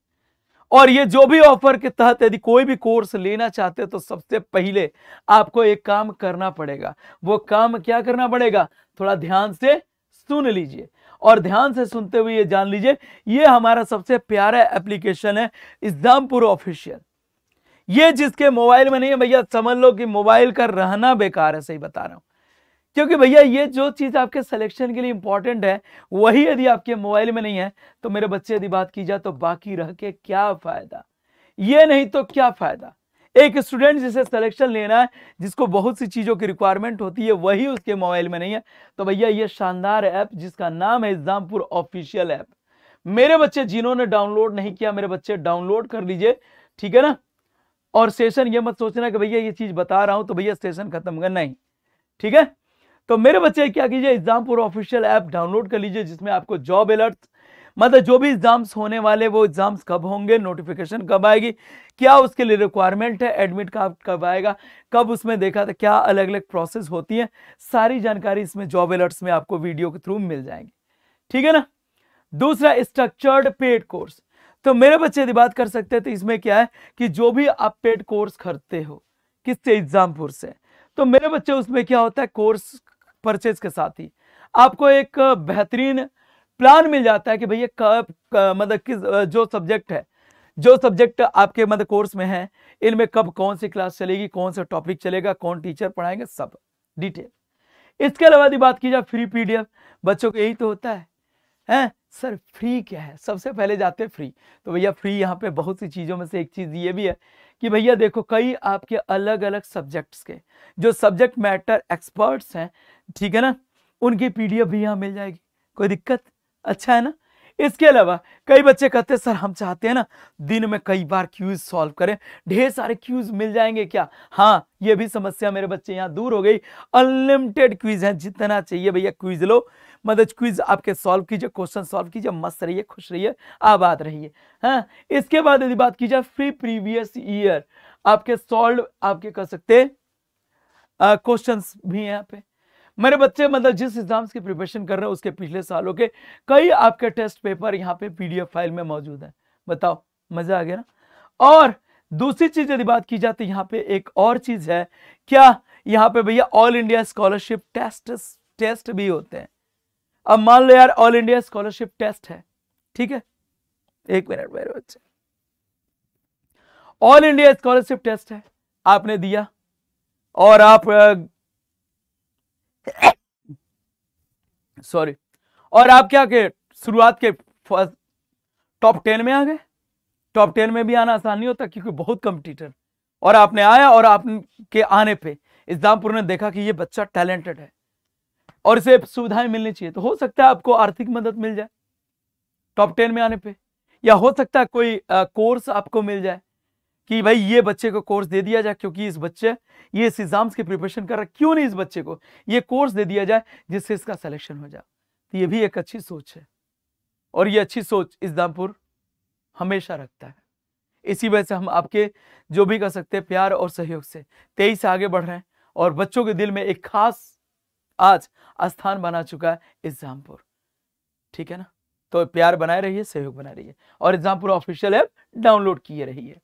और ये जो भी ऑफर के तहत यदि कोई भी कोर्स लेना चाहते तो सबसे पहले आपको एक काम करना पड़ेगा वो काम क्या करना पड़ेगा थोड़ा ध्यान से सुन लीजिए और ध्यान से सुनते हुए ये जान लीजिए ये हमारा सबसे प्यारा एप्लीकेशन है इस्लामपुर ऑफिशियल ये जिसके मोबाइल में नहीं है भैया समझ लो कि मोबाइल का रहना बेकार है सही बता रहा हूं क्योंकि भैया ये जो चीज़ आपके सिलेक्शन के लिए इंपॉर्टेंट है वही यदि आपके मोबाइल में नहीं है तो मेरे बच्चे यदि बात की जाए तो बाकी रह के क्या फ़ायदा ये नहीं तो क्या फ़ायदा एक स्टूडेंट जिसे सिलेक्शन लेना है जिसको बहुत सी चीज़ों की रिक्वायरमेंट होती है वही उसके मोबाइल में नहीं है तो भैया ये शानदार ऐप जिसका नाम है एग्जामपुर ऑफिशियल ऐप मेरे बच्चे जिन्होंने डाउनलोड नहीं किया मेरे बच्चे डाउनलोड कर लीजिए ठीक है ना और सेशन ये मत सोचना कि भैया ये चीज़ बता रहा हूं तो भैया सेशन खत्म करना नहीं ठीक है तो मेरे बच्चे क्या कीजिए एग्जामपुर ऑफिशियल ऐप डाउनलोड कर लीजिए जिसमें आपको जॉब अलर्ट्स मतलब जो भी एग्ज़ाम्स होने वाले वो एग्ज़ाम्स कब होंगे नोटिफिकेशन कब आएगी क्या उसके लिए रिक्वायरमेंट है एडमिट कार्ड कब आएगा कब उसमें देखा था क्या अलग अलग प्रोसेस होती है सारी जानकारी इसमें जॉब अलर्ट्स में आपको वीडियो के थ्रू मिल जाएंगे ठीक है ना दूसरा स्ट्रक्चर्ड पेड कोर्स तो मेरे बच्चे यदि बात कर सकते हैं तो इसमें क्या है कि जो भी आप पेड कोर्स करते हो किससे एग्जामपुर से तो मेरे बच्चे उसमें क्या होता है कोर्स परचेज के साथ ही आपको एक बेहतरीन प्लान मिल जाता है कि भैया कब मतलब किस जो सब्जेक्ट है जो सब्जेक्ट आपके मतलब कोर्स में है इनमें कब कौन सी क्लास चलेगी कौन सा टॉपिक चलेगा कौन टीचर पढ़ाएंगे सब डिटेल इसके अलावा यदि बात की जाए फ्री पीडीएफ बच्चों को यही तो होता है हैं सर फ्री क्या है सबसे पहले जाते हैं फ्री तो भैया फ्री यहाँ पे बहुत सी चीज़ों में से एक चीज़ ये भी है कि भैया देखो कई आपके अलग अलग सब्जेक्ट्स के जो सब्जेक्ट मैटर एक्सपर्ट्स हैं ठीक है ना उनकी पी एफ भी यहाँ मिल जाएगी कोई दिक्कत अच्छा है ना इसके अलावा कई बच्चे कहते हैं सर हम चाहते हैं ना दिन में कई बार क्यूज सॉल्व करें ढेर सारे क्यूज मिल जाएंगे क्या हाँ ये भी समस्या मेरे बच्चे यहाँ दूर हो गई अनलिमिटेड क्यूज हैं जितना चाहिए भैया क्यूज लो मदद क्विज आपके सॉल्व कीजिए क्वेश्चन सॉल्व कीजिए मस्त रहिए खुश रहिए आबाद रहिए हाँ इसके बाद यदि बात की जाए फ्री प्रीवियस ईयर आपके सॉल्व आपके कर सकते क्वेश्चन भी हैं यहाँ पे मेरे बच्चे मतलब जिस एग्जाम्स की प्रिपरेशन कर रहे हैं उसके पिछले सालों के कई आपके टेस्ट पेपर यहाँ पे पीडीएफ फाइल में मौजूद है बताओ मजा आ गया ना और दूसरी चीज यदि बात की जाती तो यहाँ पे एक और चीज है क्या यहाँ पे भैया all India scholarship test test भी होते हैं अब मान लो यार ऑल इंडिया स्कॉलरशिप टेस्ट है ठीक है एक मिनट मेरे बच्चे ऑल इंडिया स्कॉलरशिप टेस्ट है आपने दिया और आप सॉरी और आप क्या के शुरुआत के फर्स्ट टॉप टेन में आ गए टॉप टेन में भी आना आसान नहीं होता क्योंकि बहुत कंपटीटर और आपने आया और आपके आने पे इजामपुर ने देखा कि ये बच्चा टैलेंटेड है और इसे सुविधाएं मिलनी चाहिए तो हो सकता है आपको आर्थिक मदद मिल जाए टॉप टेन में आने पे या हो सकता है कोई आ, कोर्स आपको मिल जाए कि भाई ये बच्चे को कोर्स दे दिया जाए क्योंकि इस बच्चे ये इस एग्जाम्स की प्रिपरेशन कर रहा क्यों नहीं इस बच्चे को ये कोर्स दे दिया जाए जिससे इसका सिलेक्शन हो जाए तो ये भी एक अच्छी सोच है और ये अच्छी सोच इस दामपुर हमेशा रखता है इसी वजह से हम आपके जो भी कर सकते हैं प्यार और सहयोग से तेईस आगे बढ़ रहे हैं और बच्चों के दिल में एक खास आज स्थान बना चुका है एग्जामपुर ठीक है ना तो प्यार बनाए रहिए सहयोग बनाए रहिए और एग्जामपुर ऑफिशियल ऐप डाउनलोड किए रहिए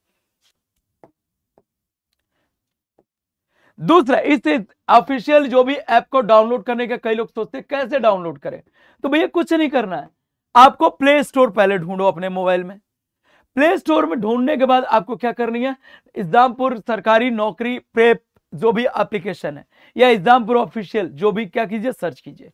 दूसरा इस ऑफिशियल जो भी ऐप को डाउनलोड करने का कई लोग सोचते हैं कैसे डाउनलोड करें तो भैया कुछ नहीं करना है आपको प्ले स्टोर पहले ढूंढो अपने मोबाइल में प्ले स्टोर में ढूंढने के बाद आपको क्या करनी है एग्जामपुर सरकारी नौकरी प्रेप जो भी एप्लीकेशन है या एग्जामपुर ऑफिशियल जो भी क्या कीजिए सर्च कीजिए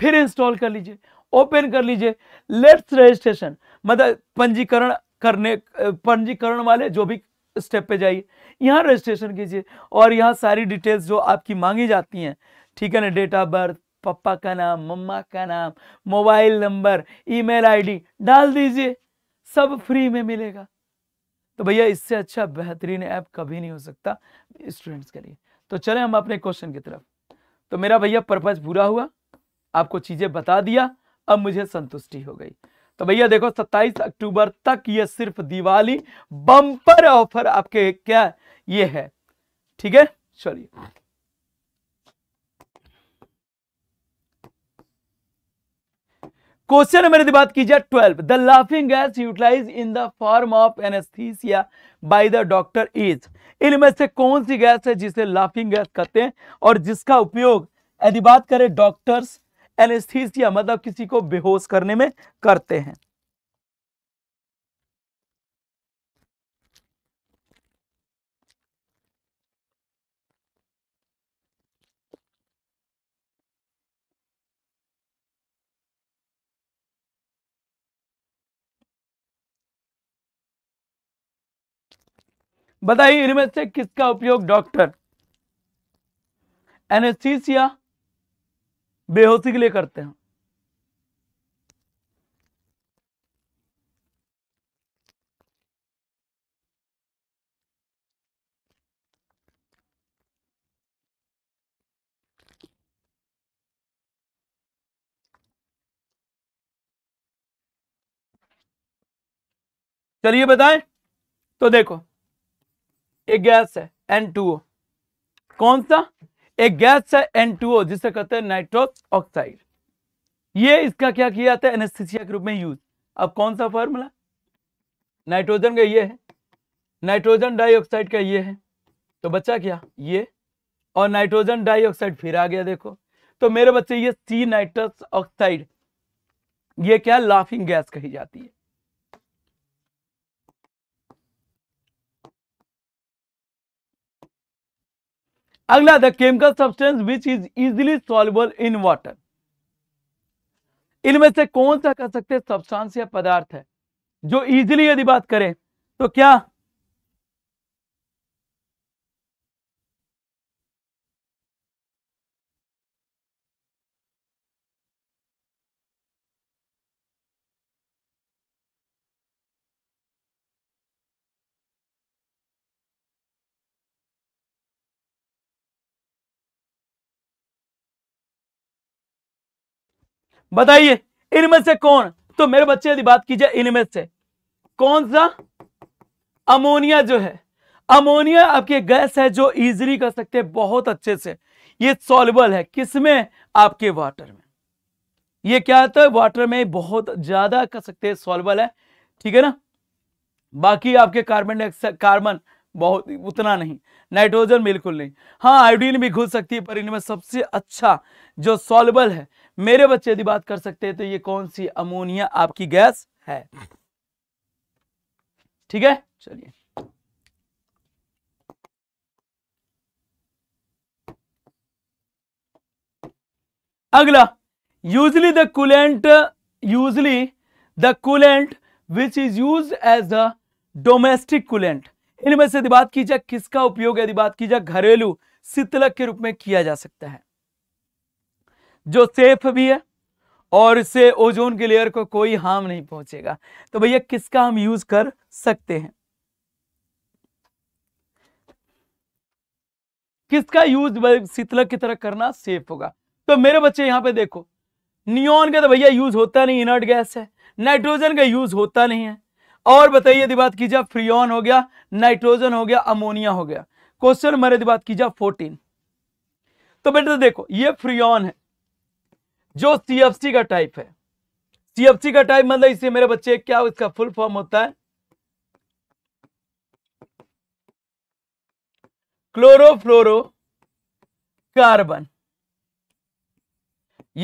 फिर इंस्टॉल कर लीजिए ओपन कर लीजिए लेट्स रजिस्ट्रेशन मतलब पंजीकरण करने पंजीकरण वाले जो भी स्टेप पे जाइए यहाँ रजिस्ट्रेशन कीजिए और यहाँ सारी डिटेल्स जो आपकी मांगी जाती हैं ठीक है ना डेट ऑफ बर्थ पापा का नाम मम्मा का नाम मोबाइल नंबर ईमेल आईडी डाल दीजिए सब फ्री में मिलेगा तो भैया इससे अच्छा बेहतरीन ऐप कभी नहीं हो सकता स्टूडेंट्स के लिए तो चले हम अपने क्वेश्चन की तरफ तो मेरा भैया पर्पज पूरा हुआ आपको चीजें बता दिया अब मुझे संतुष्टि हो गई तो भैया देखो 27 अक्टूबर तक ये सिर्फ दिवाली बम्पर ऑफर आपके क्या ये है ठीक है चलिए क्वेश्चन नंबर यदि बात की जाए twelve the laughing gas utilise in the form of anaesthesia by the doctor is इनमें से कौन सी गैस है जिसे लाफिंग गैस कहते हैं और जिसका उपयोग यदि बात करें डॉक्टर्स एनेस्थीसिया मतलब किसी को बेहोश करने में करते हैं बताइए इनमें से किसका उपयोग डॉक्टर एनेस्थीसिया बेहोशी के लिए करते हैं चलिए बताएं तो देखो एक गैस है एन कौन सा एक गैस है एन जिसे कहते हैं नाइट्रोक्स ऑक्साइड ये इसका क्या किया जाता है एनेस्थीसिया के रूप में यूज अब कौन सा फॉर्मूला नाइट्रोजन का ये है नाइट्रोजन डाइऑक्साइड का ये है तो बच्चा क्या ये और नाइट्रोजन डाइऑक्साइड फिर आ गया देखो तो मेरे बच्चे ये सी नाइट्रस ऑक्साइड ये क्या लाफिंग गैस कही जाती है अगला the chemical substance which is easily soluble in water इनमें से कौन सा कह सकते सब्सटेंस या पदार्थ है जो इजिली यदि बात करें तो क्या बताइए इनमें से कौन तो मेरे बच्चे यदि बात कीजिए इनमें से कौन सा अमोनिया जो है अमोनिया आपकी गैस है जो इजिली कर सकते हैं बहुत अच्छे से ये सॉल्युबल है किसमें आपके वाटर में ये क्या होता है वाटर में बहुत ज्यादा कर सकते हैं सॉल्युबल है ठीक है ना बाकी आपके कार्बन डाइऑक्साइड कार्बन बहुत उतना नहीं नाइट्रोजन बिल्कुल नहीं हाँ आयोडीन भी घुल सकती है पर इनमें सबसे अच्छा जो सॉल्युबल है मेरे बच्चे यदि बात कर सकते हैं तो ये कौन सी अमोनिया आपकी गैस है ठीक है चलिए अगला usually the coolant usually the coolant which is use as a domestic coolant इनमें से यदि बात की जाए किसका उपयोग यदि बात की जाए घरेलू शीतलक के रूप में किया जा सकता है जो सेफ भी है और इससे ओजोन के लेयर को कोई हार्म नहीं पहुंचेगा तो भैया किसका हम यूज कर सकते हैं किसका यूज शीतलक की तरह करना सेफ होगा तो मेरे बच्चे यहां पे देखो नियोन का तो भैया यूज होता नहीं इनर्ट गैस है नाइट्रोजन का यूज होता नहीं है और बताइए यदि बात की जाए फ्रियोन हो गया नाइट्रोजन हो गया अमोनिया हो गया क्वेश्चन यदि बात की जाए फोर्टीन तो बेटा देखो ये फ्रियोन है जो सी का टाइप है सी का टाइप मतलब इससे मेरे बच्चे क्या इसका फुल फॉर्म होता है क्लोरोफ्लोरो कार्बन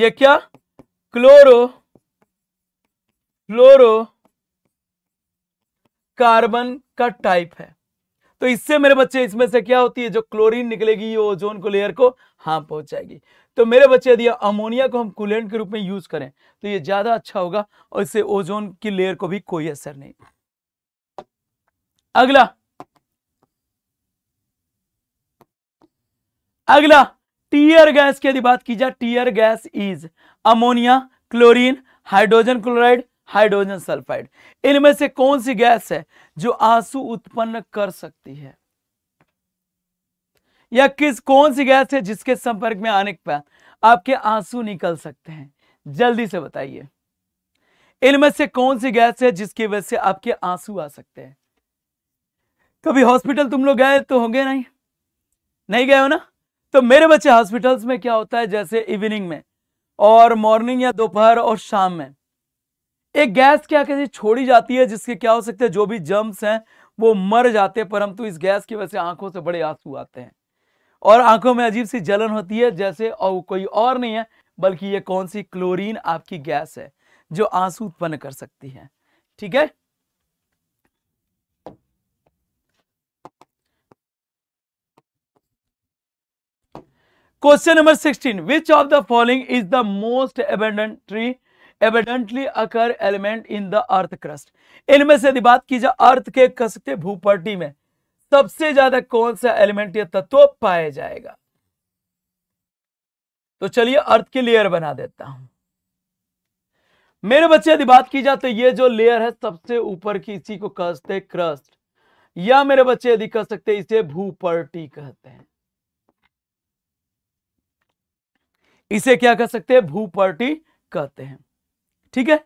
ये क्या क्लोरो फ्लोरो कार्बन का टाइप है तो इससे मेरे बच्चे इसमें से क्या होती है जो क्लोरीन निकलेगी ये ओजोन को लेयर को हाँ पहुंचाएगी तो मेरे बच्चे यदि अमोनिया को हम कूलेंट के रूप में यूज करें तो ये ज्यादा अच्छा होगा और इससे ओजोन की लेयर को भी कोई असर नहीं अगला अगला टीयर गैस की यदि बात की जाए tear gas is ammonia chlorine hydrogen chloride hydrogen sulphide इनमें से कौन सी गैस है जो आंसू उत्पन्न कर सकती है या किस कौन सी गैस है जिसके संपर्क में आने पर आपके आंसू निकल सकते हैं जल्दी से बताइए इनमें से कौन सी गैस है जिसकी वजह से आपके आंसू आ सकते हैं कभी हॉस्पिटल तुम लोग गए तो होंगे नहीं नहीं गए हो ना तो मेरे बच्चे हॉस्पिटल्स में क्या होता है जैसे इवनिंग में और मॉर्निंग या दोपहर और शाम में एक गैस क्या कैसे छोड़ी जाती है जिसके क्या हो सकते हैं जो भी जम्स हैं वो मर जाते हैं परंतु इस गैस की वजह से आंखों से बड़े आंसू आते हैं और आंखों में अजीब सी जलन होती है जैसे और कोई और नहीं है बल्कि ये कौन सी क्लोरीन आपकी गैस है जो आंसू उत्पन्न कर सकती है ठीक है question number sixteen which of the following is the most abundant tree evidently occur element in the earth crust इनमें से यदि बात की जाए अर्थ के कष्ट के भूपट्टी में सबसे ज्यादा कौन सा एलिमेंट या तत्व पाया जाएगा तो चलिए अर्थ की लेयर बना देता हूं मेरे बच्चे यदि बात की जाए तो ये जो लेयर है सबसे ऊपर की इसी को कहते क्रस्ट या मेरे बच्चे यदि कह सकते इसे भूपर्टी कहते हैं इसे क्या कह सकते हैं भूपर्टी कहते हैं ठीक है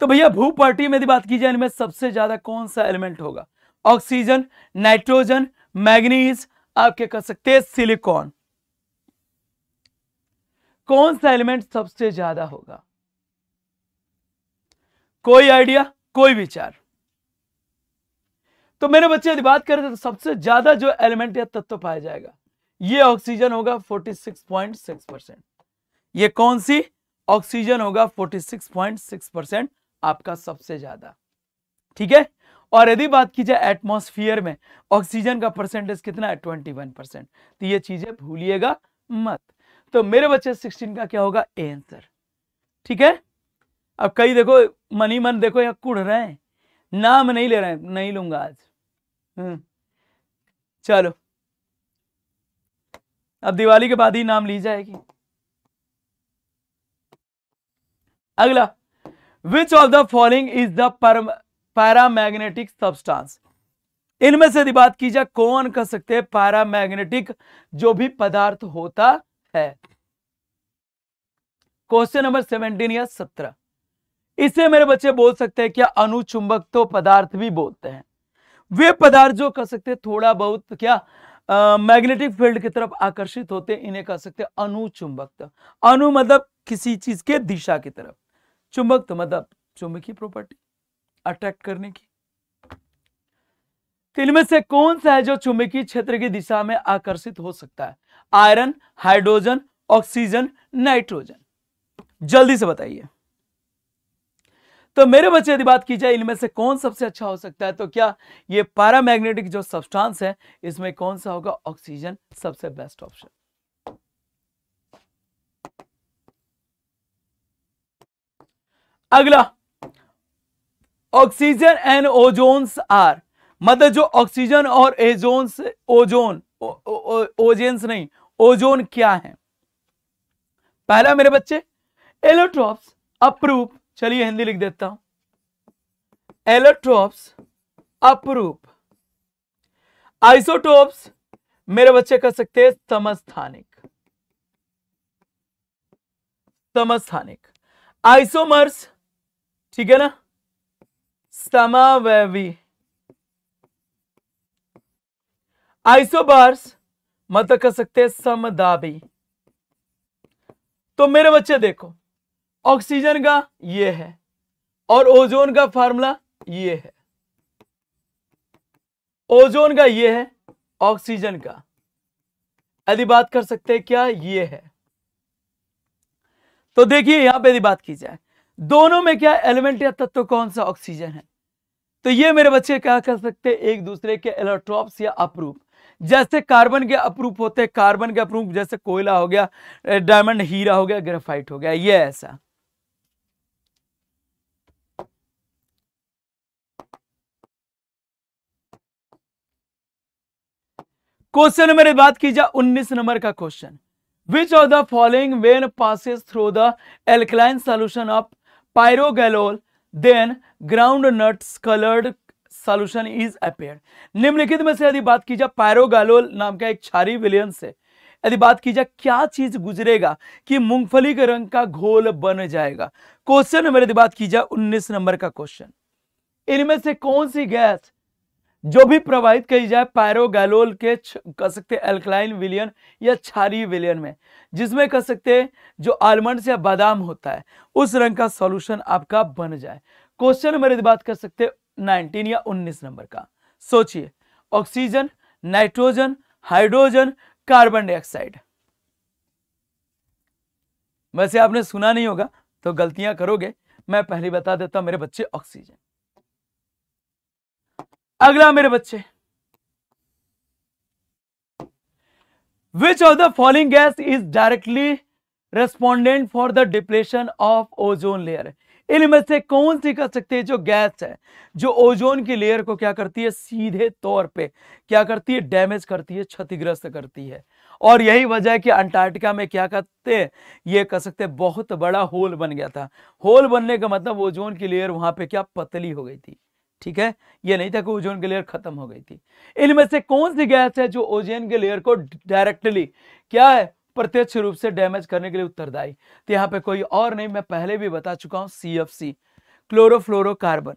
तो भैया भू पार्टी में यदि बात की जाए इनमें सबसे ज्यादा कौन सा एलिमेंट होगा ऑक्सीजन नाइट्रोजन मैग्नीज आप क्या कर सकते हैं सिलिकॉन कौन सा एलिमेंट सबसे ज्यादा होगा कोई आइडिया कोई विचार तो मेरे बच्चे यदि बात करें तो सबसे ज्यादा जो एलिमेंट या तत्व पाया जाएगा ये ऑक्सीजन होगा 46.6 परसेंट ये कौन सी ऑक्सीजन होगा 46.6 परसेंट आपका सबसे ज्यादा ठीक है और यदि बात की जाए एटमोस्फियर में ऑक्सीजन का परसेंटेज कितना है 21 परसेंट तो ये चीजें भूलिएगा मत तो मेरे बच्चे 16 का क्या होगा ए आंसर ठीक है अब कई देखो मनी मन देखो या कुड़ रहे हैं नाम नहीं ले रहे हैं नहीं लूंगा आज हम्म। चलो अब दिवाली के बाद ही नाम ली जाएगी अगला which of the following is the paramagnetic substance इनमें से यदि बात की जाए कौन कह सकते हैं पैरामैग्नेटिक जो भी पदार्थ होता है क्वेश्चन नंबर सेवनटीन या सत्रह इसे मेरे बच्चे बोल सकते हैं क्या अनुचुंबक तो पदार्थ भी बोलते हैं वे पदार्थ जो कह सकते हैं थोड़ा बहुत क्या मैग्नेटिक फील्ड की तरफ आकर्षित होते इन्हें कह सकते हैं अनुचुंबक अनु मतलब किसी चीज के दिशा की तरफ चुंबक तो मतलब चुंबकीय प्रॉपर्टी अट्रैक्ट करने की तो इनमें से कौन सा है जो चुंबकीय क्षेत्र की दिशा में आकर्षित हो सकता है आयरन हाइड्रोजन ऑक्सीजन नाइट्रोजन जल्दी से बताइए तो मेरे बच्चे यदि बात की जाए इनमें से कौन सबसे अच्छा हो सकता है तो क्या ये पैरामैग्नेटिक जो सब्सटेंस है इसमें कौन सा होगा ऑक्सीजन सबसे बेस्ट ऑप्शन अगला ऑक्सीजन एंड ओजोन्स आर मतलब जो ऑक्सीजन और एजोन्स ओजोन ओजेंस नहीं ओजोन क्या है पहला मेरे बच्चे एलोट्रॉप्स अप्रूप चलिए हिंदी लिख देता हूं एलोट्रॉप्स अप्रूप आइसोटॉप्स मेरे बच्चे कर सकते हैं समस्थानिक समस्थानिक आइसोमर्स ठीक है ना समावैवी आइसोबार्स मतलब कर सकते हैं समदाबी तो मेरे बच्चे देखो ऑक्सीजन का ये है और ओजोन का फार्मूला ये है ओजोन का ये है ऑक्सीजन का यदि बात कर सकते हैं क्या ये है तो देखिए यहां पे यदि बात की जाए दोनों में क्या एलिमेंट या तत्व कौन सा ऑक्सीजन है तो ये मेरे बच्चे क्या कर सकते हैं एक दूसरे के एलोट्रॉप्स या अप्रूप जैसे कार्बन के अप्रूप होते हैं कार्बन के अप्रूप जैसे कोयला हो गया डायमंड हीरा हो गया ग्रेफाइट हो गया ये ऐसा क्वेश्चन नंबर बात की जाए उन्नीस नंबर का question which of the following when passes through the alkaline solution of then ground nuts coloured solution is appear निम्नलिखित में से यदि बात की जाए पायरोगेलोल नाम का एक क्षारी विलियन से यदि बात की जाए क्या चीज गुजरेगा कि मूंगफली के रंग का घोल बन जाएगा क्वेश्चन नंबर यदि बात की जाए 19 नंबर का क्वेश्चन इनमें से कौन सी गैस जो भी प्रवाहित कही जाए पैरोगैलोल के कह सकते अल्कलाइन विलियन या क्षारी विलियन में जिसमें कह सकते जो आलमंड या बादाम होता है उस रंग का सॉल्यूशन आपका बन जाए क्वेश्चन नंबर बात कर सकते 19 या 19 नंबर का सोचिए oxygen nitrogen hydrogen carbon dioxide वैसे आपने सुना नहीं होगा तो गलतियां करोगे मैं पहले बता देता हूं मेरे बच्चे ऑक्सीजन अगला मेरे बच्चे which of the following gas is directly respondent for the depletion of ozone layer इनमें से कौन सी कर सकते हैं जो गैस है जो ओजोन की लेयर को क्या करती है सीधे तौर पे क्या करती है डैमेज करती है क्षतिग्रस्त करती है और यही वजह है कि अंटार्कटिका में क्या करते हैं ये कह सकते बहुत बड़ा होल बन गया था होल बनने का मतलब ओजोन की लेयर वहां पे क्या पतली हो गई थी ठीक है ये नहीं था कि ओजोन की लेयर खत्म हो गई थी इनमें से कौन सी गैस है जो ओजोन के लेयर को डायरेक्टली क्या है प्रत्यक्ष रूप से डैमेज करने के लिए उत्तरदायी तो यहां पे कोई और नहीं मैं पहले भी बता चुका हूं सी एफ सी क्लोरोफ्लोरोकार्बन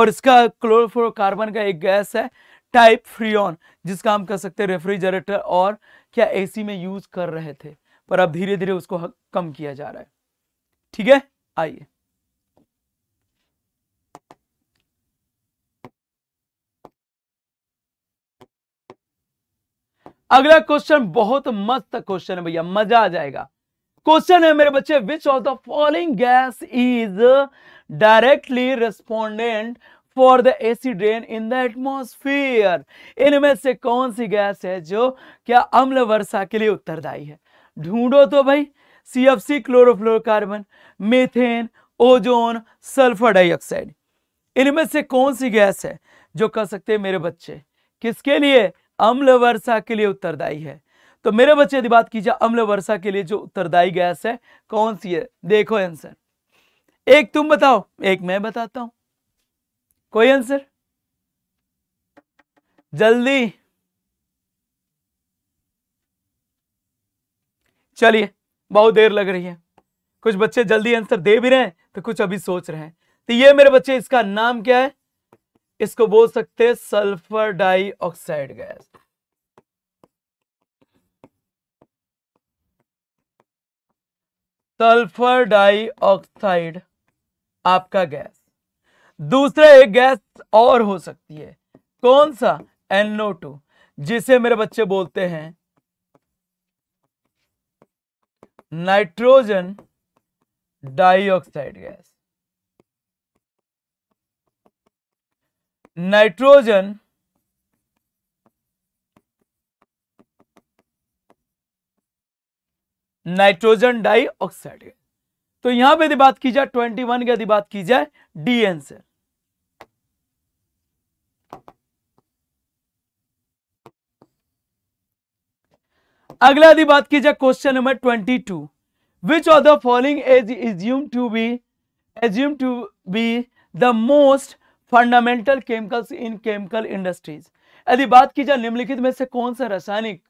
और इसका क्लोरोफ्लोरोकार्बन का एक गैस है टाइप फ्रियोन जिसका हम कह सकते हैं रेफ्रिजरेटर और क्या एसी में यूज कर रहे थे पर अब धीरे धीरे उसको कम किया जा रहा है ठीक है आइए अगला क्वेश्चन बहुत मस्त क्वेश्चन है भैया मजा आ जाएगा क्वेश्चन है मेरे बच्चे which of the following gas is directly respondent for the acid rain in the atmosphere इनमें से कौन सी गैस है जो क्या अम्ल वर्षा के लिए उत्तरदायी है ढूंढो तो भाई C F C chlorofluorocarbon methane ozone sulphur dioxide इनमें से कौन सी गैस है जो कह सकते हैं मेरे बच्चे किसके लिए अम्ल वर्षा के लिए उत्तरदायी है तो मेरे बच्चे यदि बात कीजिए अम्ल वर्षा के लिए जो उत्तरदायी गैस है कौन सी है देखो आंसर एक तुम बताओ एक मैं बताता हूं कोई आंसर जल्दी चलिए बहुत देर लग रही है कुछ बच्चे जल्दी आंसर दे भी रहे हैं तो कुछ अभी सोच रहे हैं तो ये मेरे बच्चे इसका नाम क्या है इसको बोल सकते हैं sulphur dioxide gas sulphur dioxide आपका गैस दूसरा एक गैस और हो सकती है कौन सा टू जिसे मेरे बच्चे बोलते हैं nitrogen dioxide gas nitrogen nitrogen dioxide तो यहां पे यदि बात की जाए ट्वेंटी वन की यदि बात की जाए डीएन से अगला यदि बात की जाए question number twenty two which of the following as assume to be assume to be the most fundamental chemicals in chemical industries यदि बात की जाए निम्नलिखित में से कौन सा रासायनिक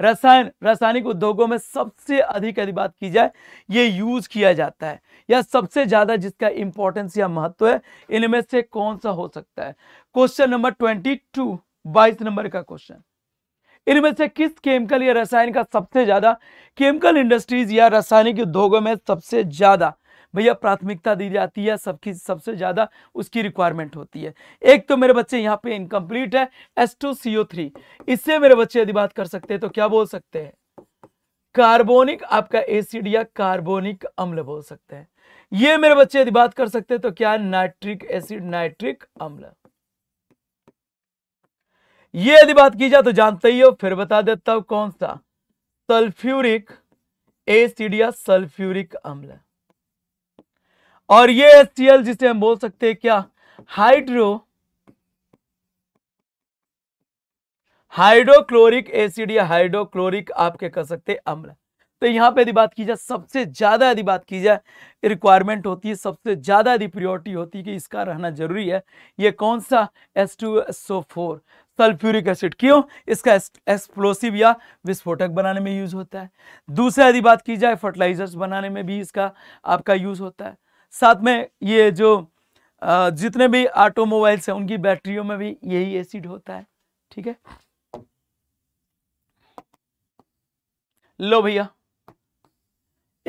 रसायन रासायनिक उद्योगों में सबसे अधिक यदि बात की जाए ये यूज किया जाता है या सबसे ज्यादा जिसका इंपॉर्टेंस या महत्व है इनमें से कौन सा हो सकता है क्वेश्चन नंबर ट्वेंटी टू बाईस नंबर का क्वेश्चन इनमें से किस केमिकल या रसायन का सबसे ज्यादा केमिकल इंडस्ट्रीज या रासायनिक उद्योगों में सबसे ज्यादा भैया प्राथमिकता दी जाती है सबकी सबसे ज़्यादा उसकी रिक्वायरमेंट होती है एक तो मेरे बच्चे यहाँ पे इनकम्प्लीट है एस टू सीओ थ्री इससे मेरे बच्चे यदि बात कर सकते हैं तो क्या बोल सकते हैं कार्बोनिक आपका एसिड या कार्बोनिक अम्ल बोल सकते हैं ये मेरे बच्चे यदि बात कर सकते हैं तो क्या है नाइट्रिक एसिड नाइट्रिक अम्ल ये यदि बात की जाए तो जानते ही हो फिर बता देता हूं कौन सा सल्फ्यूरिक एसिड या सल्फ्यूरिक अम्ल और ये एस जिसे हम बोल सकते हैं क्या हाइड्रो हाइड्रोक्लोरिक एसिड या हाइड्रोक्लोरिक आपके कह सकते हैं अम्ल तो यहां पे यदि बात की जाए सबसे ज्यादा यदि बात की जाए रिक्वायरमेंट होती है सबसे ज्यादा यदि प्रियोरिटी होती है कि इसका रहना जरूरी है ये कौन सा S two O four sulphuric acid क्यों इसका एक्सप्लोसिव या विस्फोटक बनाने में यूज होता है दूसरा यदि बात की जाए फर्टिलाइजर्स बनाने में भी इसका आपका यूज होता है साथ में ये जो जितने भी ऑटोमोबाइल्स हैं उनकी बैटरियों में भी यही एसिड होता है ठीक है लो भैया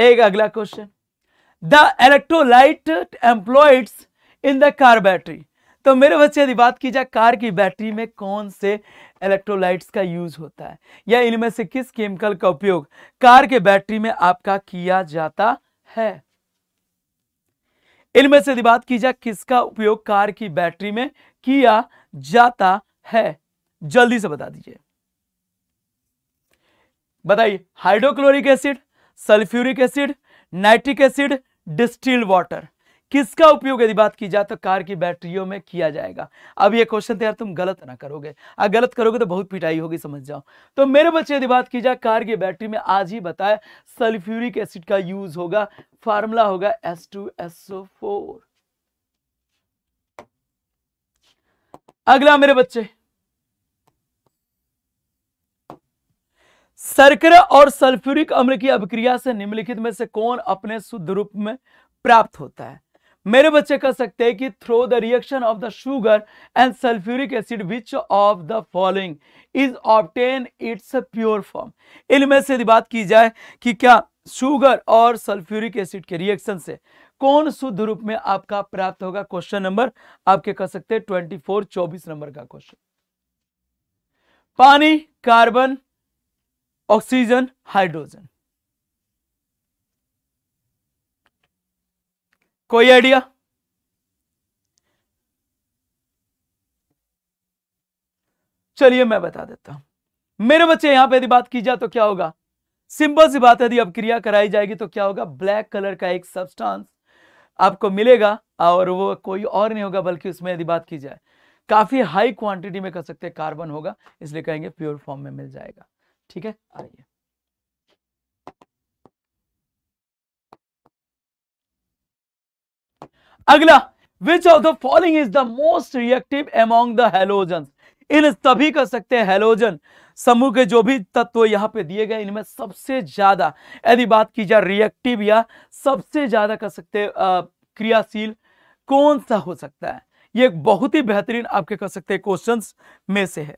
एक अगला question the electrolyte employed in the car battery तो मेरे बच्चे यदि बात की जाए कार की बैटरी में कौन से इलेक्ट्रोलाइट्स का यूज होता है या इनमें से किस केमिकल का उपयोग कार के बैटरी में आपका किया जाता है इनमें से यदि बात की जाए किसका उपयोग कार की बैटरी में किया जाता है जल्दी से बता दीजिए बताइए hydrochloric acid sulphuric acid nitric acid distilled water किसका उपयोग यदि बात की जाए तो कार की बैटरियों में किया जाएगा अब ये क्वेश्चन तैयार तो तुम गलत ना करोगे अगर गलत करोगे तो बहुत पिटाई होगी समझ जाओ तो मेरे बच्चे यदि बात की जाए कार की बैटरी में आज ही बताए सल्फ्यूरिक एसिड का यूज होगा फार्मूला होगा एस टू अगला मेरे बच्चे सर्करा और सल्फ्यूरिक अम्ल की अभिक्रिया से निम्नलिखित में से कौन अपने शुद्ध रूप में प्राप्त होता है मेरे बच्चे कह सकते हैं कि through the reaction of the sugar and sulphuric acid which of the following is obtain its pure form इनमें से बात की जाए कि क्या शुगर और सल्फ्यूरिक एसिड के रिएक्शन से कौन शुद्ध रूप में आपका प्राप्त होगा क्वेश्चन नंबर आपके कह सकते हैं ट्वेंटी फोर चौबीस नंबर का क्वेश्चन पानी कार्बन ऑक्सीजन हाइड्रोजन कोई आइडिया चलिए मैं बता देता हूं मेरे बच्चे यहां पे यदि बात की जाए तो क्या होगा सिंपल सी बात है यदि अब क्रिया कराई जाएगी तो क्या होगा ब्लैक कलर का एक सब्सटेंस आपको मिलेगा और वो कोई और नहीं होगा बल्कि उसमें यदि बात की जाए काफी हाई क्वांटिटी में कर सकते हैं कार्बन होगा इसलिए कहेंगे प्योर फॉर्म में मिल जाएगा ठीक है आइए अगला which of the following is the most reactive among the halogen इन सभी कर सकते हैं हेलोजन समूह के जो भी तत्व यहाँ पे दिए गए इनमें सबसे ज्यादा यदि बात की जाए रिएक्टिव या सबसे ज्यादा कर सकते क्रियाशील कौन सा हो सकता है ये एक बहुत ही बेहतरीन आपके कर सकते हैं क्वेश्चंस में से है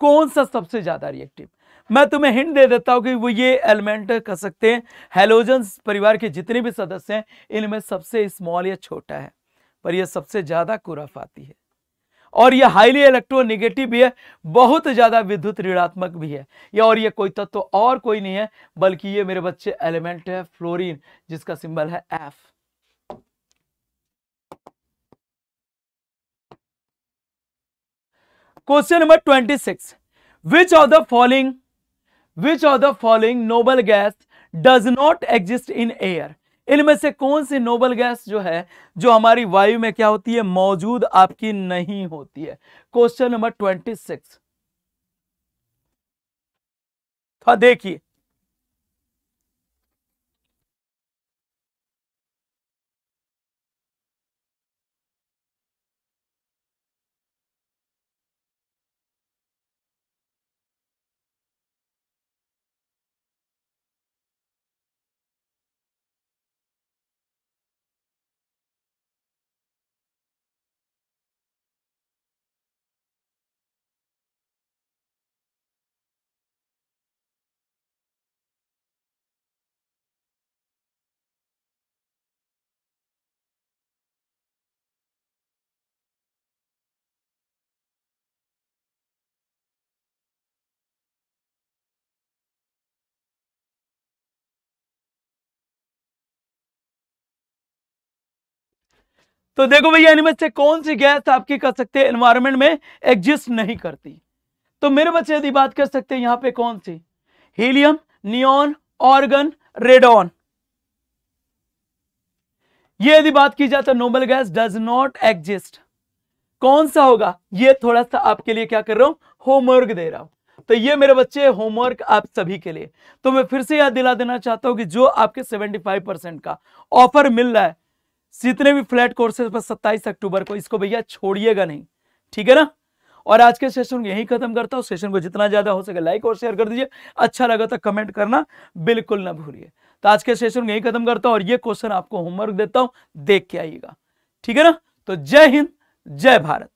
कौन सा सबसे ज्यादा रिएक्टिव मैं तुम्हें हिंट दे देता हूं कि वो ये एलिमेंट कह सकते हैं हेलोजन परिवार के जितने भी सदस्य हैं इनमें सबसे स्मॉल या छोटा है पर यह सबसे ज़्यादा आती है और यह हाईली इलेक्ट्रोनिगेटिव भी है बहुत ज़्यादा विद्युत ऋणात्मक भी है या और ये कोई तत्व तो और कोई नहीं है बल्कि ये मेरे बच्चे एलिमेंट है फ्लोरिन जिसका सिंबल है F question number twenty six which of the following which of the following noble gas does not exist in air इनमें से कौन सी नोबल गैस जो है जो हमारी वायु में क्या होती है मौजूद आपकी नहीं होती है क्वेश्चन नंबर ट्वेंटी सिक्स देखिए तो देखो भैया इनमें से कौन सी गैस आपकी कर सकते हैं एनवायरमेंट में एग्जिस्ट नहीं करती तो मेरे बच्चे यदि बात कर सकते हैं यहां पे कौन सी हीलियम नियोन ऑर्गन रेडॉन ये यदि बात की जाए तो noble gas does not exist कौन सा होगा ये थोड़ा सा आपके लिए क्या कर रहा हूं होमवर्क दे रहा हूं तो ये मेरे बच्चे होमवर्क आप सभी के लिए तो मैं फिर से याद दिला देना चाहता हूं कि जो आपके 75 परसेंट का ऑफर मिल रहा है जितने भी फ्लैट कोर्सेज पर 27 अक्टूबर को इसको भैया छोड़िएगा नहीं ठीक है ना और आज के सेशन को यही खत्म करता हूँ सेशन को जितना ज्यादा हो सके लाइक और शेयर कर दीजिए अच्छा लगा तो कमेंट करना बिल्कुल ना भूलिए तो आज के सेशन को यही खत्म करता हूँ और ये क्वेश्चन आपको होमवर्क देता हूँ देख के आइएगा ठीक है ना तो जय हिंद जय भारत